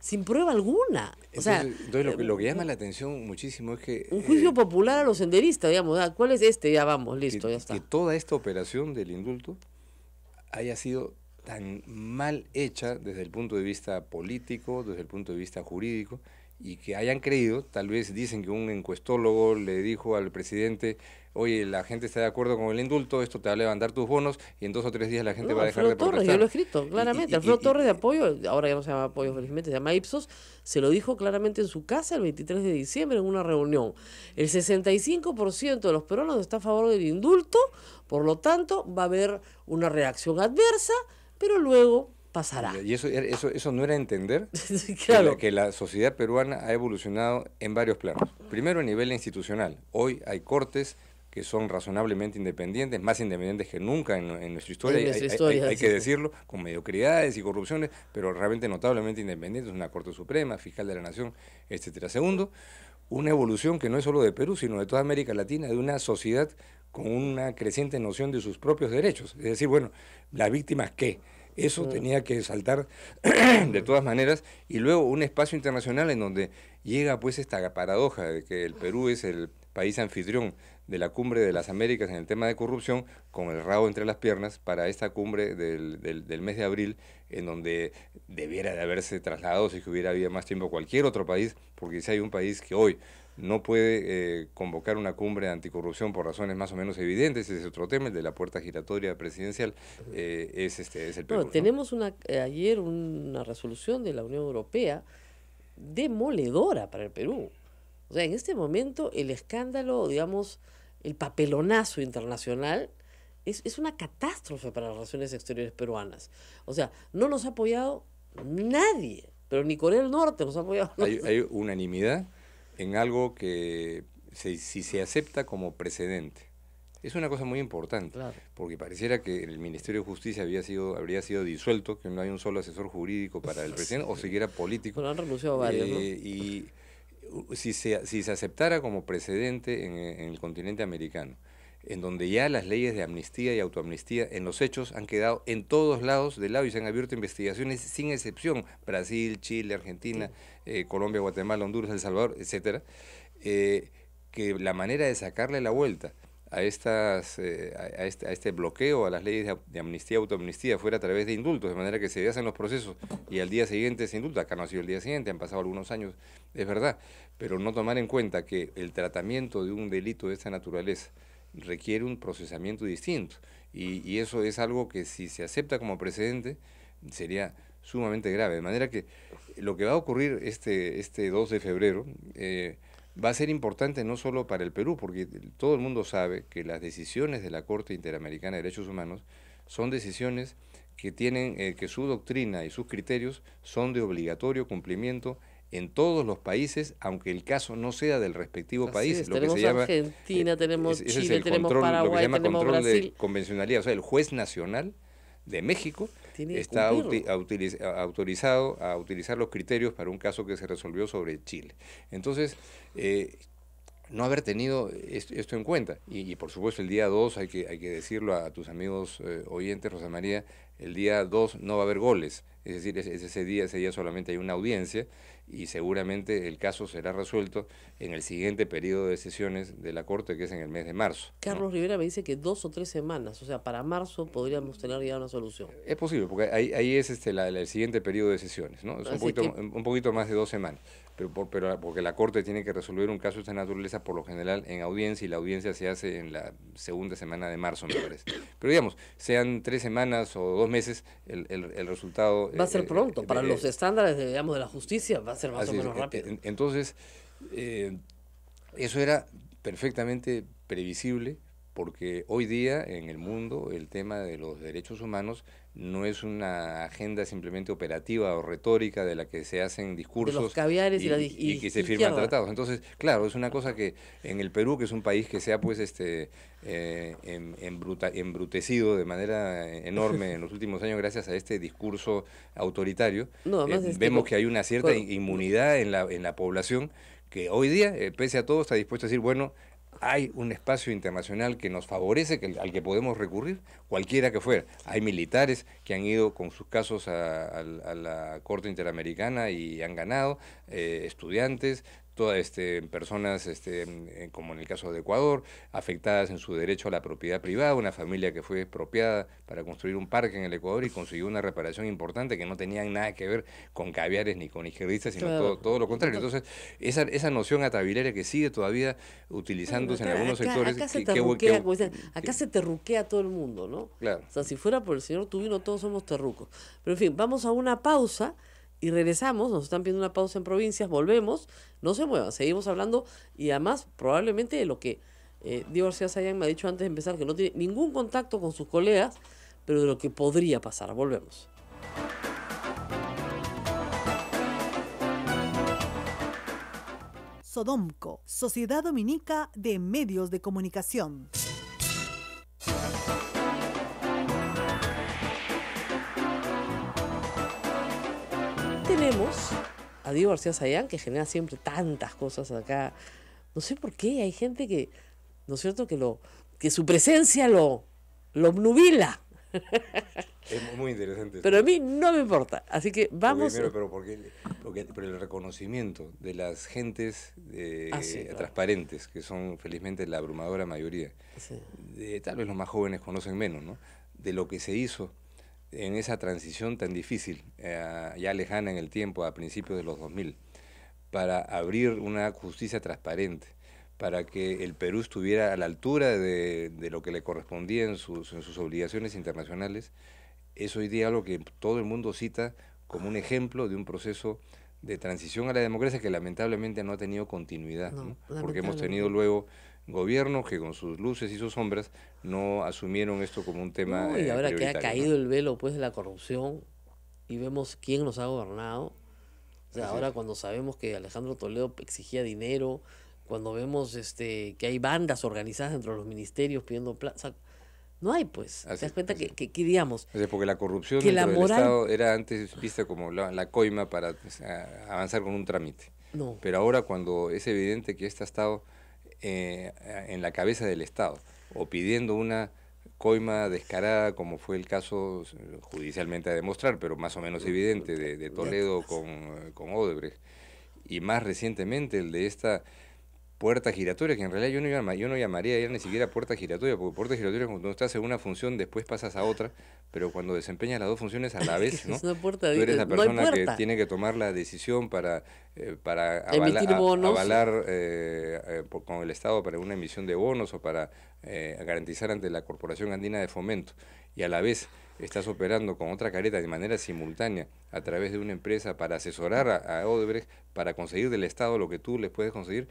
sin prueba alguna. Entonces, lo, que, eh, llama la atención muchísimo es que... Un juicio eh, popular a los senderistas, digamos, ¿cuál es este? Ya vamos, listo, ya está. Que toda esta operación del indulto haya sido tan mal hecha desde el punto de vista político, desde el punto de vista jurídico, y que hayan creído, tal vez dicen que un encuestólogo le dijo al presidente, oye, la gente está de acuerdo con el indulto, esto te va a levantar tus bonos y en dos o tres días la gente va a dejar de protestar. yo lo he escrito claramente, Alfredo Torres de Apoyo, ahora ya no se llama Apoyo felizmente, se llama Ipsos, se lo dijo claramente en su casa el 23 de diciembre en una reunión. El 65% de los peruanos está a favor del indulto, por lo tanto va a haber una reacción adversa, pero luego y eso, eso, eso no era entender que, la, sociedad peruana ha evolucionado en varios planos. Primero a nivel institucional. Hoy hay cortes que son razonablemente independientes, más independientes que nunca en, nuestra historia, hay, que decirlo, con mediocridades y corrupciones, pero realmente notablemente independientes, una Corte Suprema, Fiscal de la Nación, etcétera. Segundo, una evolución que no es solo de Perú, sino de toda América Latina, de una sociedad con una creciente noción de sus propios derechos. Es decir, bueno, las víctimas qué, eso mm. tenía que saltar de todas maneras y luego un espacio internacional en donde llega pues esta paradoja de que el Perú es el país anfitrión de la cumbre de las Américas en el tema de corrupción con el rabo entre las piernas para esta cumbre del, del, del, mes de abril en donde debiera de haberse trasladado si hubiera habido más tiempo cualquier otro país porque si hay un país que hoy no puede eh, convocar una cumbre de anticorrupción por razones más o menos evidentes, ese es otro tema, el de la puerta giratoria presidencial, eh, es, este, es el Perú. tenemos una, eh, ayer una resolución de la Unión Europea demoledora para el Perú. O sea, en este momento el escándalo, digamos, el papelonazo internacional es, es una catástrofe para las relaciones exteriores peruanas. O sea, no nos ha apoyado nadie, pero ni Corea del Norte nos ha apoyado. hay unanimidad en algo que si se acepta como precedente. Es una cosa muy importante, porque pareciera que el Ministerio de Justicia había sido, habría sido disuelto, que no hay un solo asesor jurídico para el presidente, o siquiera político. han eh, Y si se, si se aceptara como precedente en el continente americano, en donde ya las leyes de amnistía y autoamnistía en los hechos han quedado en todos lados del lado y se han abierto investigaciones sin excepción, Brasil, Chile, Argentina, eh, Colombia, Guatemala, Honduras, El Salvador, etcétera, eh, que la manera de sacarle la vuelta a, estas, eh, este, a, este, bloqueo a las leyes de, amnistía y autoamnistía fuera a través de indultos, de manera que se hacen los procesos y al día siguiente se indulta. Acá no ha sido el día siguiente, han pasado algunos años, es verdad, pero no tomar en cuenta que el tratamiento de un delito de esta naturaleza, requiere un procesamiento distinto. Y, eso es algo que si se acepta como precedente sería sumamente grave. De manera que lo que va a ocurrir este, este 2 de febrero eh, va a ser importante no solo para el Perú, porque todo el mundo sabe que las decisiones de la Corte Interamericana de Derechos Humanos son decisiones que tienen eh, que su doctrina y sus criterios son de obligatorio cumplimiento en todos los países, aunque el caso no sea del respectivo país. lo que se llama, Argentina, eh, tenemos Chile, tenemos control, de convencionalidad. O sea, el juez nacional de México está autorizado a utilizar los criterios para un caso que se resolvió sobre Chile. Entonces, eh, no haber tenido esto, en cuenta. Y, por supuesto el día 2, hay que, hay que decirlo a, tus amigos eh, oyentes, Rosa María, el día 2 no va a haber goles. Es decir, ese día, ese día solamente hay una audiencia y seguramente el caso será resuelto en el siguiente periodo de sesiones de la Corte, que es en el mes de marzo. Carlos Rivera me dice que dos o tres semanas, o sea, para marzo podríamos tener ya una solución. Es posible, porque ahí, ahí es este, la, el siguiente periodo de sesiones, ¿no? un poquito, más de dos semanas, pero, pero porque la Corte tiene que resolver un caso de esta naturaleza por lo general en audiencia y la audiencia se hace en la segunda semana de marzo, me parece. Pero digamos, sean tres semanas o dos meses, el, resultado... Va a eh, ser eh, pronto, eh, para los estándares digamos, de la justicia va a entonces, eso era perfectamente previsible porque hoy día en el mundo el tema de los derechos humanos no es una agenda simplemente operativa o retórica de la que se hacen discursos y, que se firman tratados. Entonces, claro, es una cosa que en el Perú, que es un país que se ha pues este eh, em, embrutecido de manera enorme en los últimos años gracias a este discurso autoritario, eh, vemos que, hay una cierta inmunidad en la, en la población que hoy día, eh, pese a todo, está dispuesto a decir, bueno, hay un espacio internacional que nos favorece, al que podemos recurrir, cualquiera que fuera. Hay militares que han ido con sus casos a, la Corte Interamericana y han ganado, eh, estudiantes, este, personas, este, como en el caso de Ecuador, afectadas en su derecho a la propiedad privada, una familia que fue expropiada para construir un parque en el Ecuador y consiguió una reparación importante que no tenía nada que ver con caviares ni con izquierdistas, sino todo, lo contrario. Entonces, esa, esa noción atavilera que sigue todavía utilizándose en algunos sectores. Acá se, que, terruquea, acá se terruquea todo el mundo, ¿no? O sea, si fuera por el señor Tubino, todos somos terrucos. Pero en fin, vamos a una pausa y regresamos, nos están pidiendo una pausa en provincias, volvemos, no se muevan, seguimos hablando y además probablemente de lo que eh, Diego Sayán me ha dicho antes de empezar, que no tiene ningún contacto con sus colegas, pero de lo que podría pasar, volvemos. Sodomco, Sociedad Dominica de Medios de Comunicación. tenemos a Diego García Sayán, que genera siempre tantas cosas acá. No sé por qué hay gente que, ¿no cierto?, que, lo, que su presencia lo, lo obnubila. Es muy interesante. Pero a mí no me importa. Así que vamos. Primero, pero, el reconocimiento de las gentes ah, transparentes, que son felizmente la abrumadora mayoría, tal vez los más jóvenes conocen menos, De lo que se hizo en esa transición tan difícil, eh, ya lejana en el tiempo, a principios de los 2000, para abrir una justicia transparente, para que el Perú estuviera a la altura de, lo que le correspondía en sus, en sus, obligaciones internacionales, es hoy día algo que todo el mundo cita como un ejemplo de un proceso de transición a la democracia que lamentablemente no ha tenido continuidad, porque hemos tenido luego gobierno que con sus luces y sus sombras no asumieron esto como un tema. y eh, ahora que ha caído el velo pues de la corrupción y vemos quién nos ha gobernado. O sea, ahora cuando sabemos que Alejandro Toledo exigía dinero, cuando vemos este que hay bandas organizadas dentro de los ministerios pidiendo plata, no hay, pues. Te das cuenta que, que, digamos. porque la corrupción que la Estado era antes vista como la, coima para pues, avanzar con un trámite. Pero ahora, cuando es evidente que este Estado eh, en la cabeza del Estado o pidiendo una coima descarada, como fue el caso judicialmente a demostrar, pero más o menos evidente, de, Toledo con, con Odebrecht, y más recientemente el de esta puerta giratoria, que en realidad yo no, yo no llamaría ya ni siquiera puerta giratoria, porque puerta giratoria es cuando estás en una función, después pasas a otra, pero cuando desempeñas las dos funciones a la vez, ¿no? Tú eres eh, la persona que tiene que tomar la decisión para, eh, para avalar eh, con el Estado para una emisión de bonos o para garantizar ante la Corporación Andina de Fomento. Y a la vez estás operando con otra careta de manera simultánea a través de una empresa para asesorar a, a Odebrecht, para conseguir del Estado lo que tú les puedes conseguir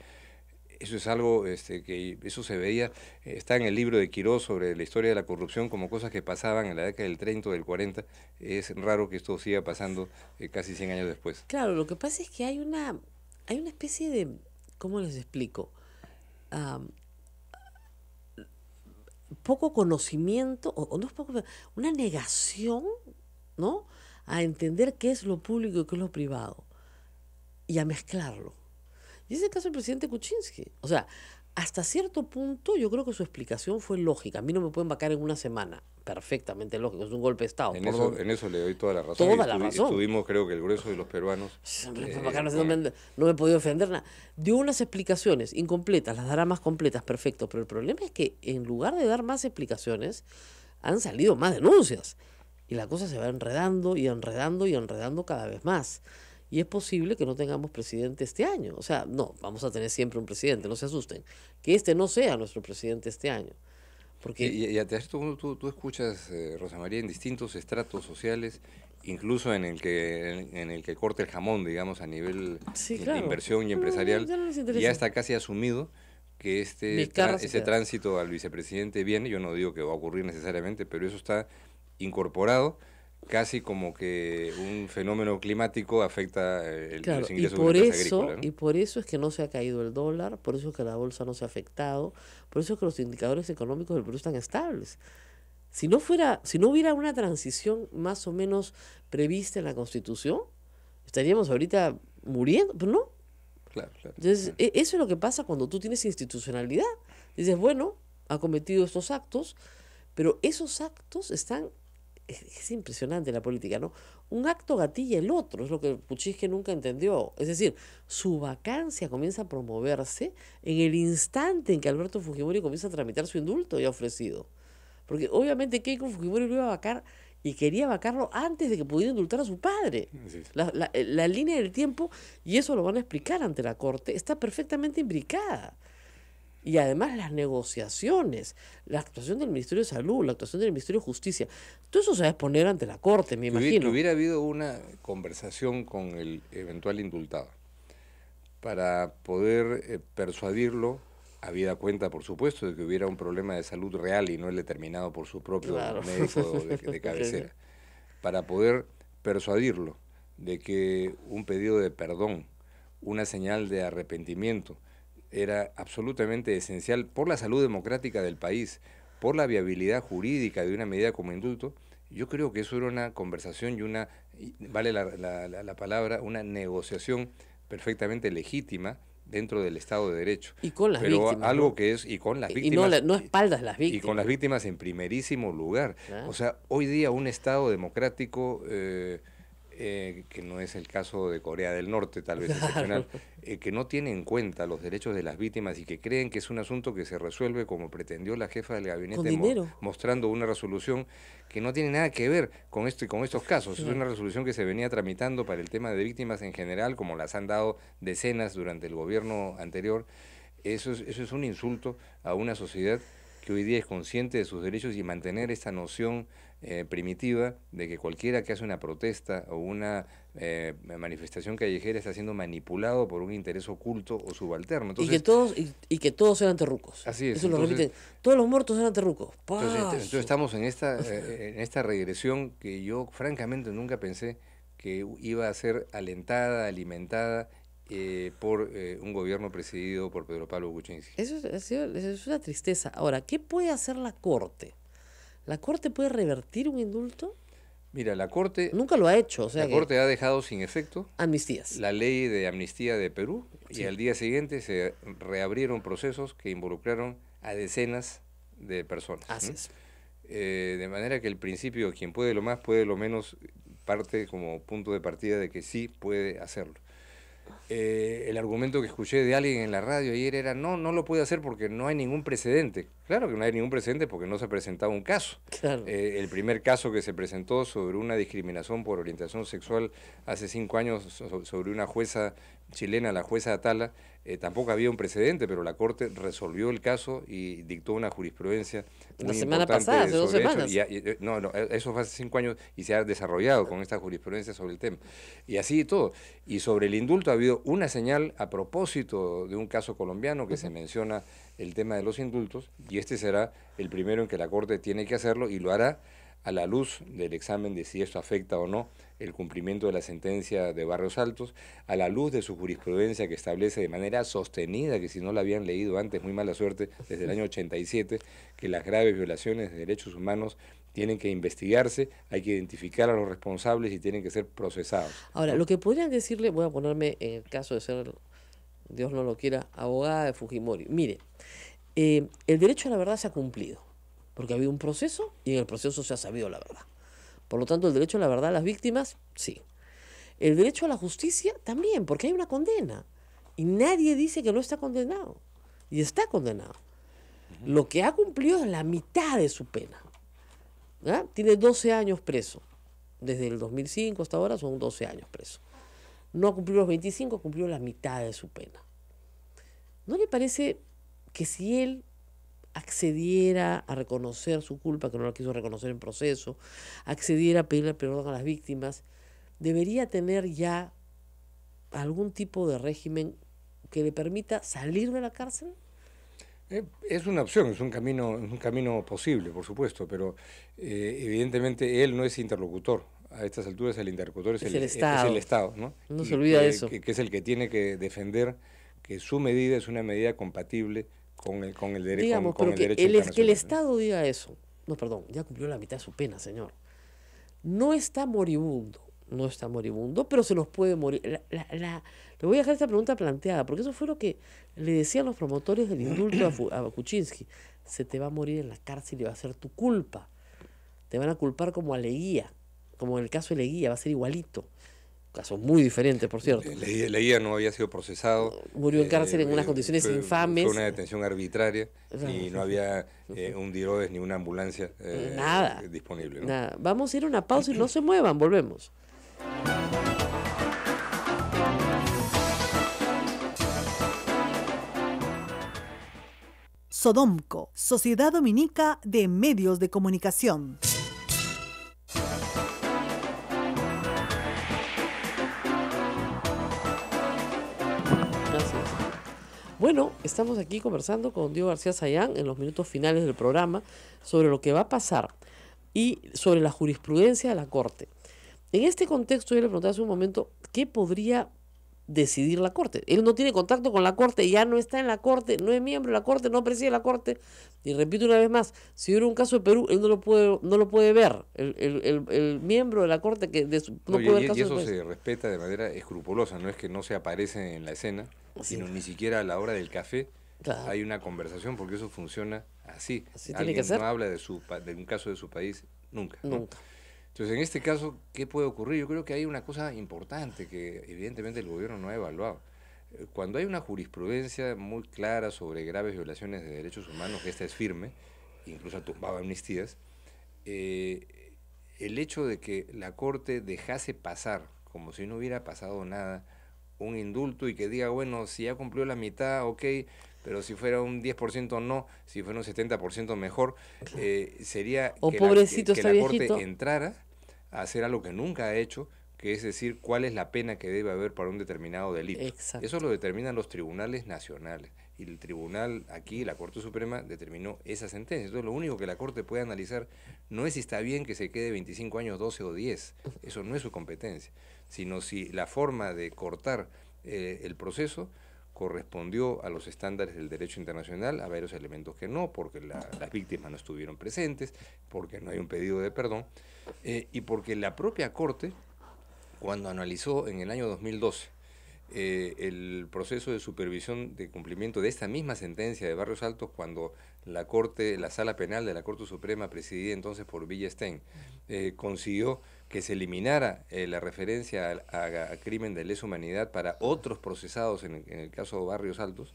eso es algo este, que eso se veía, eh, está en el libro de Quiroz sobre la historia de la corrupción como cosas que pasaban en la década del 30 o del 40. Es raro que esto siga pasando eh, casi 100 años después. Claro, lo que pasa es que hay una, hay una especie de, ¿cómo les explico? poco conocimiento, o, no es poco, una negación, ¿no? A entender qué es lo público y qué es lo privado y a mezclarlo. Y es el caso del presidente Kuczynski. O sea, hasta cierto punto yo creo que su explicación fue lógica. A mí no me pueden vacar en una semana. Perfectamente lógico, es un golpe de Estado. En, eso, le doy toda la razón. Toda la razón. Estuvimos creo que el grueso de los peruanos. Eh, no, me, no, me, he podido ofender nada. Dio unas explicaciones incompletas, las dará más completas, perfecto. Pero el problema es que en lugar de dar más explicaciones, han salido más denuncias. Y la cosa se va enredando y enredando y enredando cada vez más y es posible que no tengamos presidente este año. O sea, no, vamos a tener siempre un presidente, no se asusten. Que este no sea nuestro presidente este año. Porque... Y, a tú, tú, tú, escuchas, eh, Rosa María, en distintos estratos sociales, incluso en el que en, el que corte el jamón, digamos, a nivel de inversión y mm, empresarial, ya, está casi asumido que este ese tránsito al vicepresidente viene, yo no digo que va a ocurrir necesariamente, pero eso está incorporado casi como que un fenómeno climático afecta eh, el, y por de eso, Y por eso es que no se ha caído el dólar, por eso es que la bolsa no se ha afectado, por eso es que los indicadores económicos del Perú están estables. Si no, fuera, si no hubiera una transición más o menos prevista en la Constitución, estaríamos ahorita muriendo, pero pues, no. Claro, claro, Entonces, e, eso es lo que pasa cuando tú tienes institucionalidad. Dices, bueno, ha cometido estos actos, pero esos actos están es, impresionante la política, ¿no? Un acto gatilla el otro, es lo que Puchisque nunca entendió. Es decir, su vacancia comienza a promoverse en el instante en que Alberto Fujimori comienza a tramitar su indulto ya ofrecido. Porque obviamente Keiko Fujimori lo iba a vacar y quería vacarlo antes de que pudiera indultar a su padre. La, la línea del tiempo, y eso lo van a explicar ante la corte, está perfectamente imbricada y además las negociaciones, la actuación del Ministerio de Salud, la actuación del Ministerio de Justicia, todo eso se va a exponer ante la Corte, me imagino. hubiera habido una conversación con el eventual indultado para poder eh, persuadirlo habida cuenta, por supuesto, de que hubiera un problema de salud real y no el determinado por su propio médico de cabecera, para poder persuadirlo de que un pedido de perdón, una señal de arrepentimiento, era absolutamente esencial por la salud democrática del país, por la viabilidad jurídica de una medida como indulto, yo creo que eso era una conversación y una, vale la, la, la palabra, una negociación perfectamente legítima dentro del Estado de Derecho. Y con las víctimas. algo que es, y con las víctimas. Y no, espaldas las víctimas. Y con las víctimas en primerísimo lugar. Ah. O sea, hoy día un Estado democrático... Eh, eh, que no es el caso de Corea del Norte, tal vez excepcional, eh, que no tiene en cuenta los derechos de las víctimas y que creen que es un asunto que se resuelve como pretendió la jefa del gabinete mostrando una resolución que no tiene nada que ver con esto con estos casos. Es una resolución que se venía tramitando para el tema de víctimas en general, como las han dado decenas durante el gobierno anterior. Eso eso es un insulto a una sociedad que hoy día es consciente de sus derechos y mantener esta noción eh, primitiva de que cualquiera que hace una protesta o una eh, manifestación callejera está siendo manipulado por un interés oculto o subalterno. y que todos y, que todos eran terrucos. Así Eso lo repiten. Todos los muertos eran terrucos. Entonces, estamos en esta eh, en esta regresión que yo francamente nunca pensé que iba a ser alentada, alimentada eh, por eh, un gobierno presidido por Pedro Pablo Kuczynski. Eso es, una tristeza. Ahora, ¿qué puede hacer la Corte? ¿La Corte puede revertir un indulto? Mira, la Corte... Nunca lo ha hecho. la Corte ha dejado sin efecto... Amnistías. La ley de amnistía de Perú y al día siguiente se reabrieron procesos que involucraron a decenas de personas. Así es. Eh, de manera que el principio, quien puede lo más, puede lo menos, parte como punto de partida de que sí puede hacerlo. Eh, el argumento que escuché de alguien en la radio ayer era, no, no lo puede hacer porque no hay ningún precedente. Claro que no hay ningún precedente porque no se ha presentado un caso. Eh, el primer caso que se presentó sobre una discriminación por orientación sexual hace cinco años sobre una jueza chilena, la jueza Atala, eh, tampoco había un precedente, pero la Corte resolvió el caso y dictó una jurisprudencia. La semana pasada, hace dos semanas. no, e, eso fue hace cinco años y se ha desarrollado con esta jurisprudencia sobre el tema. Y así y todo. Y sobre el indulto ha habido una señal a propósito de un caso colombiano que se menciona el tema de los indultos y este será el primero en que la Corte tiene que hacerlo y lo hará a la luz del examen de si esto afecta o no el cumplimiento de la sentencia de Barrios Altos, a la luz de su jurisprudencia que establece de manera sostenida, que si no la habían leído antes, muy mala suerte, desde el año 87, que las graves violaciones de derechos humanos tienen que investigarse, hay que identificar a los responsables y tienen que ser procesados. Ahora, lo que podrían decirle, voy a ponerme en el caso de ser, Dios no lo quiera, abogada de Fujimori. Mire, eh, el derecho a la verdad se ha cumplido, porque ha habido un proceso y en el proceso se ha sabido la verdad. Por lo tanto, el derecho a la verdad a las víctimas, sí. El derecho a la justicia también, porque hay una condena. Y nadie dice que no está condenado. Y está condenado. Lo que ha cumplido es la mitad de su pena. Tiene 12 años preso. Desde el 2005 hasta ahora son 12 años preso. No ha cumplido los 25, ha cumplido la mitad de su pena. ¿No le parece que si él accediera a reconocer su culpa, que no la quiso reconocer en proceso, accediera a pedirle perdón a las víctimas, debería tener ya algún tipo de régimen que le permita salir de la cárcel? Eh, es una opción, es un camino, un camino posible, por supuesto, pero eh, evidentemente él no es interlocutor. A estas alturas el interlocutor es, el, Estado. el Estado ¿no? no se olvida eso. que, es el que tiene que defender que su medida es una medida compatible con el, con el, derecho, Digamos, el que el Estado diga eso, no, perdón, ya cumplió la mitad de su pena, señor. No está moribundo, no está moribundo, pero se nos puede morir. La, la, le voy a dejar esta pregunta planteada, porque eso fue lo que le decían los promotores del indulto a, a Kuczynski. Se te va a morir en la cárcel y va a ser tu culpa. Te van a culpar como a Leguía, como en el caso de Leguía, va a ser igualito caso muy diferente, por cierto. Leía, no había sido procesado. Murió en eh, cárcel en unas condiciones infames. Fue una detención arbitraria y no había eh, un dirodes ni una ambulancia eh, disponible. Nada. Vamos a ir a una pausa y no se muevan, volvemos. Sodomco, Sociedad Dominica de Medios de Comunicación. Bueno, estamos aquí conversando con Diego García Sayán en los minutos finales del programa sobre lo que va a pasar y sobre la jurisprudencia de la Corte. En este contexto, yo le pregunté hace un momento, ¿qué podría decidir la Corte. Él no tiene contacto con la Corte, ya no está en la Corte, no es miembro de la Corte, no preside la Corte. Y repito una vez más, si hubiera un caso de Perú, él no lo puede, no lo puede ver. El, miembro de la Corte que de no, puede y, eso se respeta de manera escrupulosa, no es que no se aparece en la escena, sino ni siquiera a la hora del café hay una conversación, porque eso funciona así. Alguien que no habla de, su, un caso de su país nunca. Nunca. Entonces, en este caso, ¿qué puede ocurrir? Yo creo que hay una cosa importante que evidentemente el gobierno no ha evaluado. Eh, cuando hay una jurisprudencia muy clara sobre graves violaciones de derechos humanos, que esta es firme, incluso ha tumbado amnistías, eh, el hecho de que la Corte dejase pasar, como si no hubiera pasado nada, un indulto y que diga, bueno, si ya cumplió la mitad, ok, pero si fuera un 10% no, si fuera un 70% mejor, eh, sería o oh, que, pobrecito la, Corte entrara a hacer algo que nunca ha hecho, que es decir, cuál es la pena que debe haber para un determinado delito. Eso lo determinan los tribunales nacionales. Y el tribunal aquí, la Corte Suprema, determinó esa sentencia. Entonces, lo único que la Corte puede analizar no es si está bien que se quede 25 años, 12 o 10. Eso no es su competencia. Sino si la forma de cortar eh, el proceso correspondió a los estándares del derecho internacional, a varios elementos que no, porque las víctimas no estuvieron presentes, porque no hay un pedido de perdón, eh, y porque la propia Corte, cuando analizó en el año 2012 eh, el proceso de supervisión de cumplimiento de esta misma sentencia de Barrios Altos, cuando la Corte, la Sala Penal de la Corte Suprema, presidida entonces por Villa Stein, eh, consiguió que se eliminara eh, la referencia a, crimen de lesa humanidad para otros procesados, en el, caso de Barrios Altos,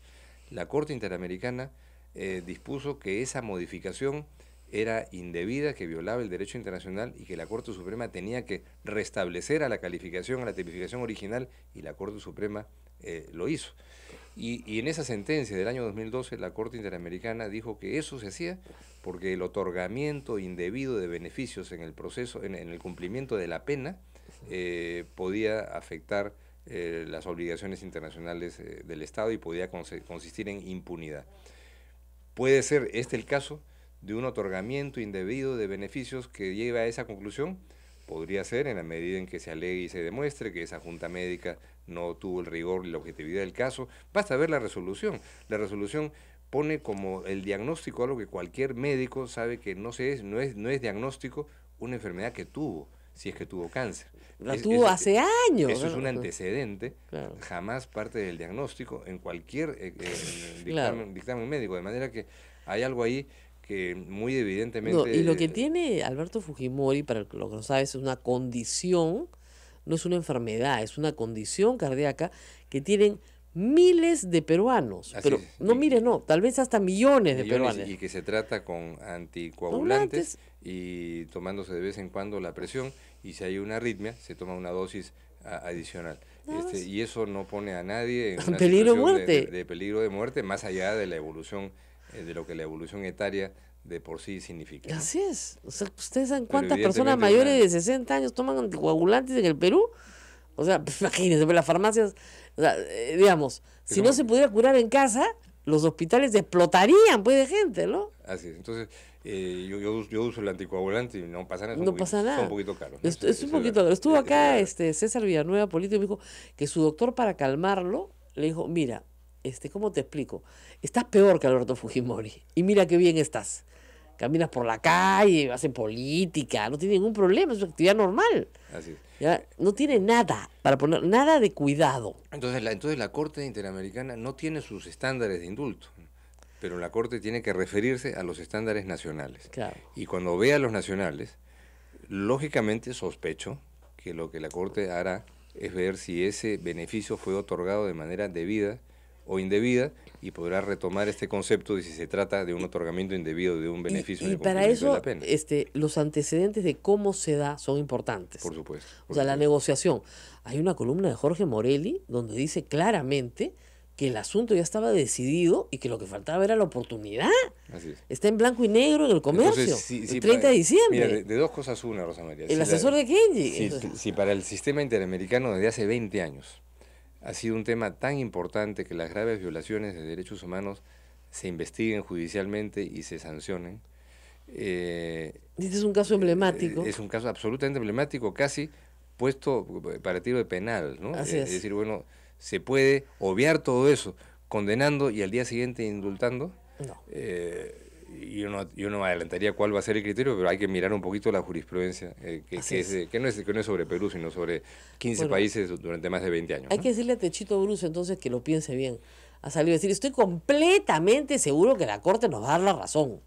la Corte Interamericana eh, dispuso que esa modificación era indebida, que violaba el derecho internacional y que la Corte Suprema tenía que restablecer a la calificación, a la tipificación original, y la Corte Suprema eh, lo hizo. Y, en esa sentencia del año 2012, la Corte Interamericana dijo que eso se hacía porque el otorgamiento indebido de beneficios en el proceso, en, el cumplimiento de la pena, eh, podía afectar eh, las obligaciones internacionales eh, del Estado y podía consistir en impunidad. ¿Puede ser este el caso de un otorgamiento indebido de beneficios que lleva a esa conclusión? Podría ser en la medida en que se alegue y se demuestre que esa junta médica no tuvo el rigor ni la objetividad del caso. Basta ver la resolución. La resolución pone como el diagnóstico algo que cualquier médico sabe que no, es, no, es, no es diagnóstico una enfermedad que tuvo, si es que tuvo cáncer. La tuvo hace años. Eso es un pues, antecedente, jamás parte del diagnóstico en cualquier eh, eh, dictamen, médico. De manera que hay algo ahí que muy evidentemente... y lo que eh, tiene Alberto Fujimori, para lo que no sabes, es una condición no es una enfermedad, es una condición cardíaca que tienen miles de peruanos. pero no mire, no, tal vez hasta millones, de peruanos. Y que se trata con anticoagulantes y tomándose de vez en cuando la presión y si hay una arritmia se toma una dosis adicional. Este, y eso no pone a nadie en una peligro muerte. De, peligro de muerte, más allá de la evolución, eh, de lo que la evolución etaria de por sí significa. Así es. ustedes saben cuántas personas mayores de 60 años toman anticoagulantes en el Perú. O sea, pues, imagínense, pues, las farmacias, eh, digamos, si no, se pudiera curar en casa, los hospitales explotarían pues de gente, ¿no? Así es. Entonces, eh, yo, uso el anticoagulante y no pasa nada. No pasa nada. un poquito caro. Estuvo acá este César Villanueva, político, y dijo que su doctor para calmarlo le dijo, mira, este, ¿cómo te explico? Estás peor que Alberto Fujimori y mira qué bien estás caminas por la calle, hacen política, no tiene ningún problema, es una actividad normal. ¿Ya? No tiene nada, para poner nada de cuidado. Entonces la, entonces la Corte Interamericana no tiene sus estándares de indulto, pero la Corte tiene que referirse a los estándares nacionales. Y cuando vea a los nacionales, lógicamente sospecho que lo que la Corte hará es ver si ese beneficio fue otorgado de manera debida o indebida y podrá retomar este concepto de si se trata de un otorgamiento indebido de un beneficio. Y, y para eso, Este, los antecedentes de cómo se da son importantes. Por supuesto. o sea, la negociación. Hay una columna de Jorge Morelli donde dice claramente que el asunto ya estaba decidido y que lo que faltaba era la oportunidad. Está en blanco y negro en el comercio. el 30 de diciembre. de, dos cosas una, Rosa María. El asesor de Kenji. Si, para el sistema interamericano desde hace 20 años ha sido un tema tan importante que las graves violaciones de derechos humanos se investiguen judicialmente y se sancionen. Eh, este es un caso emblemático. Eh, es un caso absolutamente emblemático, casi puesto eh, para tiro de penal, ¿no? Eh, es. decir, bueno, se puede obviar todo eso condenando y al día siguiente indultando. No y uno, y adelantaría cuál va a ser el criterio, pero hay que mirar un poquito la jurisprudencia, eh, que, eh, que, no es, que no sobre Perú, sino sobre 15 países durante más de 20 años. Hay que decirle a Techito Bruce entonces que lo piense bien. Ha salido a decir, estoy completamente seguro que la Corte nos va a dar la razón.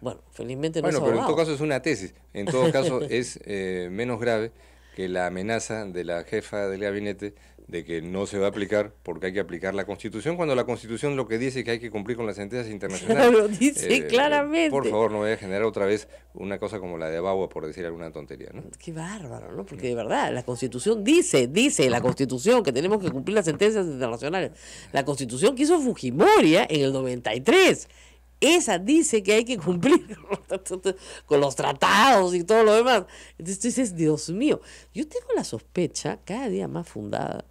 Bueno, felizmente no Bueno, pero en todo caso es una tesis. En todo caso es eh, menos grave que la amenaza de la jefa del gabinete de que no se va a aplicar porque hay que aplicar la Constitución, cuando la Constitución lo que dice es que hay que cumplir con las sentencias internacionales. Lo dice eh, claramente. por favor, no voy a generar otra vez una cosa como la de Abagua por decir alguna tontería, ¿no? Qué bárbaro, ¿no? Porque de verdad, la Constitución dice, dice la Constitución que tenemos que cumplir las sentencias internacionales. La Constitución que hizo Fujimori ¿eh? en el 93 esa dice que hay que cumplir con los tratados y todo lo demás. Entonces dices, Dios mío, yo tengo la sospecha cada día más fundada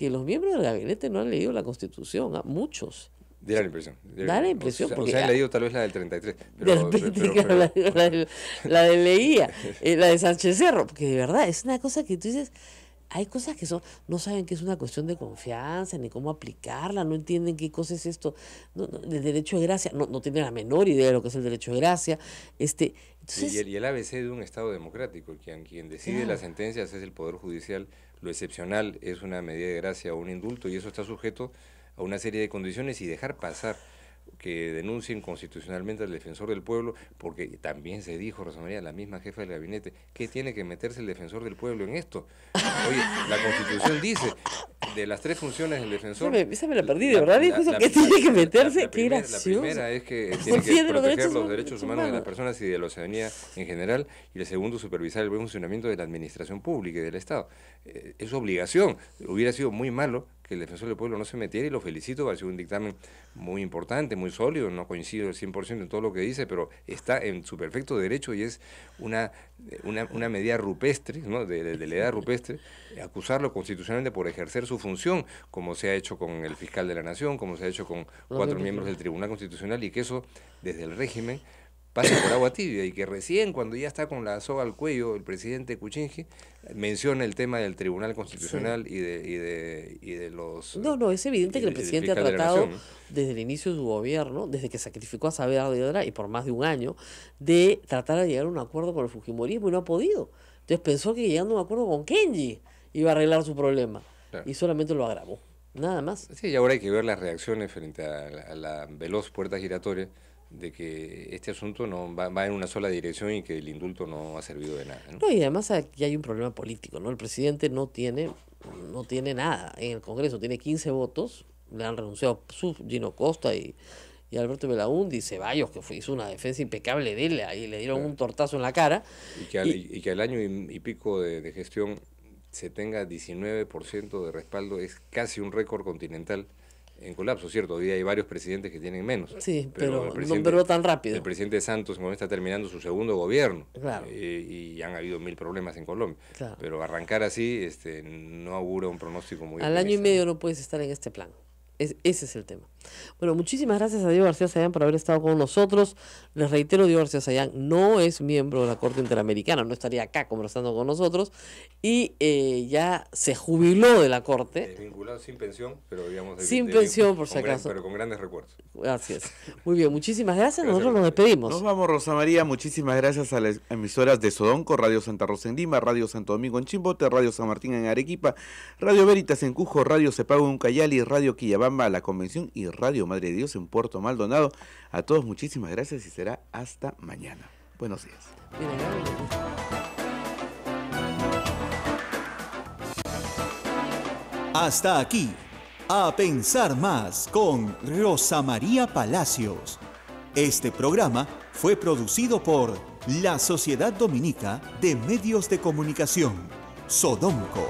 que los miembros del gabinete no han leído la Constitución, a muchos. Da la impresión. Da la impresión. O sea, porque, o han leído tal vez la del 33. Pero, la, de Leía, eh, la de Sánchez Cerro, porque de verdad es una cosa que tú dices, hay cosas que son, no saben que es una cuestión de confianza, ni cómo aplicarla, no entienden qué cosa es esto, el derecho de gracia, no, no tienen la menor idea de lo que es el derecho de gracia. Este, y, el, ABC de un Estado democrático, quien, quien decide las sentencias es el Poder Judicial, lo excepcional es una medida de gracia o un indulto, y eso está sujeto a una serie de condiciones y dejar pasar que denuncien constitucionalmente al defensor del pueblo, porque también se dijo, Rosa María, la misma jefa del gabinete, que tiene que meterse el defensor del pueblo en esto? Oye, la constitución dice, de las tres funciones del defensor... Esa me, la perdí, de verdad, eso, que tiene que meterse, primera, La primera es que tiene que proteger los derechos, humanos, de las personas y de la ciudadanía en general, y el segundo, supervisar el buen funcionamiento de la administración pública y del Estado. Eh, es obligación, hubiera sido muy malo que el defensor del pueblo no se metiera y lo felicito, ha sido un dictamen muy importante, muy sólido, no coincido al 100% en todo lo que dice, pero está en su perfecto derecho y es una, una, medida rupestre, ¿no? de, la edad rupestre, acusarlo constitucionalmente por ejercer su función, como se ha hecho con el fiscal de la Nación, como se ha hecho con cuatro miembros del Tribunal Constitucional y que eso desde el régimen pase por agua tibia y que recién cuando ya está con la soga al cuello el presidente Kuchingi menciona el tema del Tribunal Constitucional y, de, y, de, y de los... No, no, es evidente que el presidente ha tratado desde el inicio de su gobierno, desde que sacrificó a Saavedra y por más de un año, de tratar de llegar a un acuerdo con el Fujimorismo y no ha podido. Entonces pensó que llegando a un acuerdo con Kenji iba a arreglar su problema y solamente lo agravó. Nada más. Sí, y ahora hay que ver las reacciones frente a la veloz puerta giratoria de que este asunto no va, en una sola dirección y que el indulto no ha servido de nada. y además aquí hay un problema político, ¿no? El presidente no tiene, no tiene nada en el Congreso, tiene 15 votos, le han renunciado su Gino Costa y, y Alberto y Ceballos, que hizo una defensa impecable de él, ahí le dieron un tortazo en la cara. Y que al, año y, pico de, de gestión se tenga 19% de respaldo es casi un récord continental en colapso, ¿cierto? Hoy hay varios presidentes que tienen menos. Sí, pero, no, tan rápido. El presidente Santos está terminando su segundo gobierno. Claro. Eh, y han habido mil problemas en Colombia. Pero arrancar así este, no augura un pronóstico muy Al año y medio no puedes estar en este plano ese es el tema. Bueno, muchísimas gracias a Diego García Sayán por haber estado con nosotros. Les reitero, Diego García Sayán no es miembro de la Corte Interamericana, no estaría acá conversando con nosotros. Y eh, ya se jubiló de la Corte. Eh, sin pensión, pero digamos... sin pensión, por si acaso. pero con grandes recuerdos. Gracias. Muy bien, muchísimas gracias. nosotros nos despedimos. Nos vamos, Rosa María. Muchísimas gracias a las emisoras de Sodonco, Radio Santa Rosa en Lima, Radio Santo Domingo en Chimbote, Radio San Martín en Arequipa, Radio Veritas en Cujo, Radio Cepago en Cayali, Radio Quillabá, la convención y Radio Madre de Dios en Puerto Maldonado. A todos muchísimas gracias y será hasta mañana. Buenos días. Hasta aquí, a pensar más con Rosa María Palacios. Este programa fue producido por la Sociedad Dominica de Medios de Comunicación, Sodomco.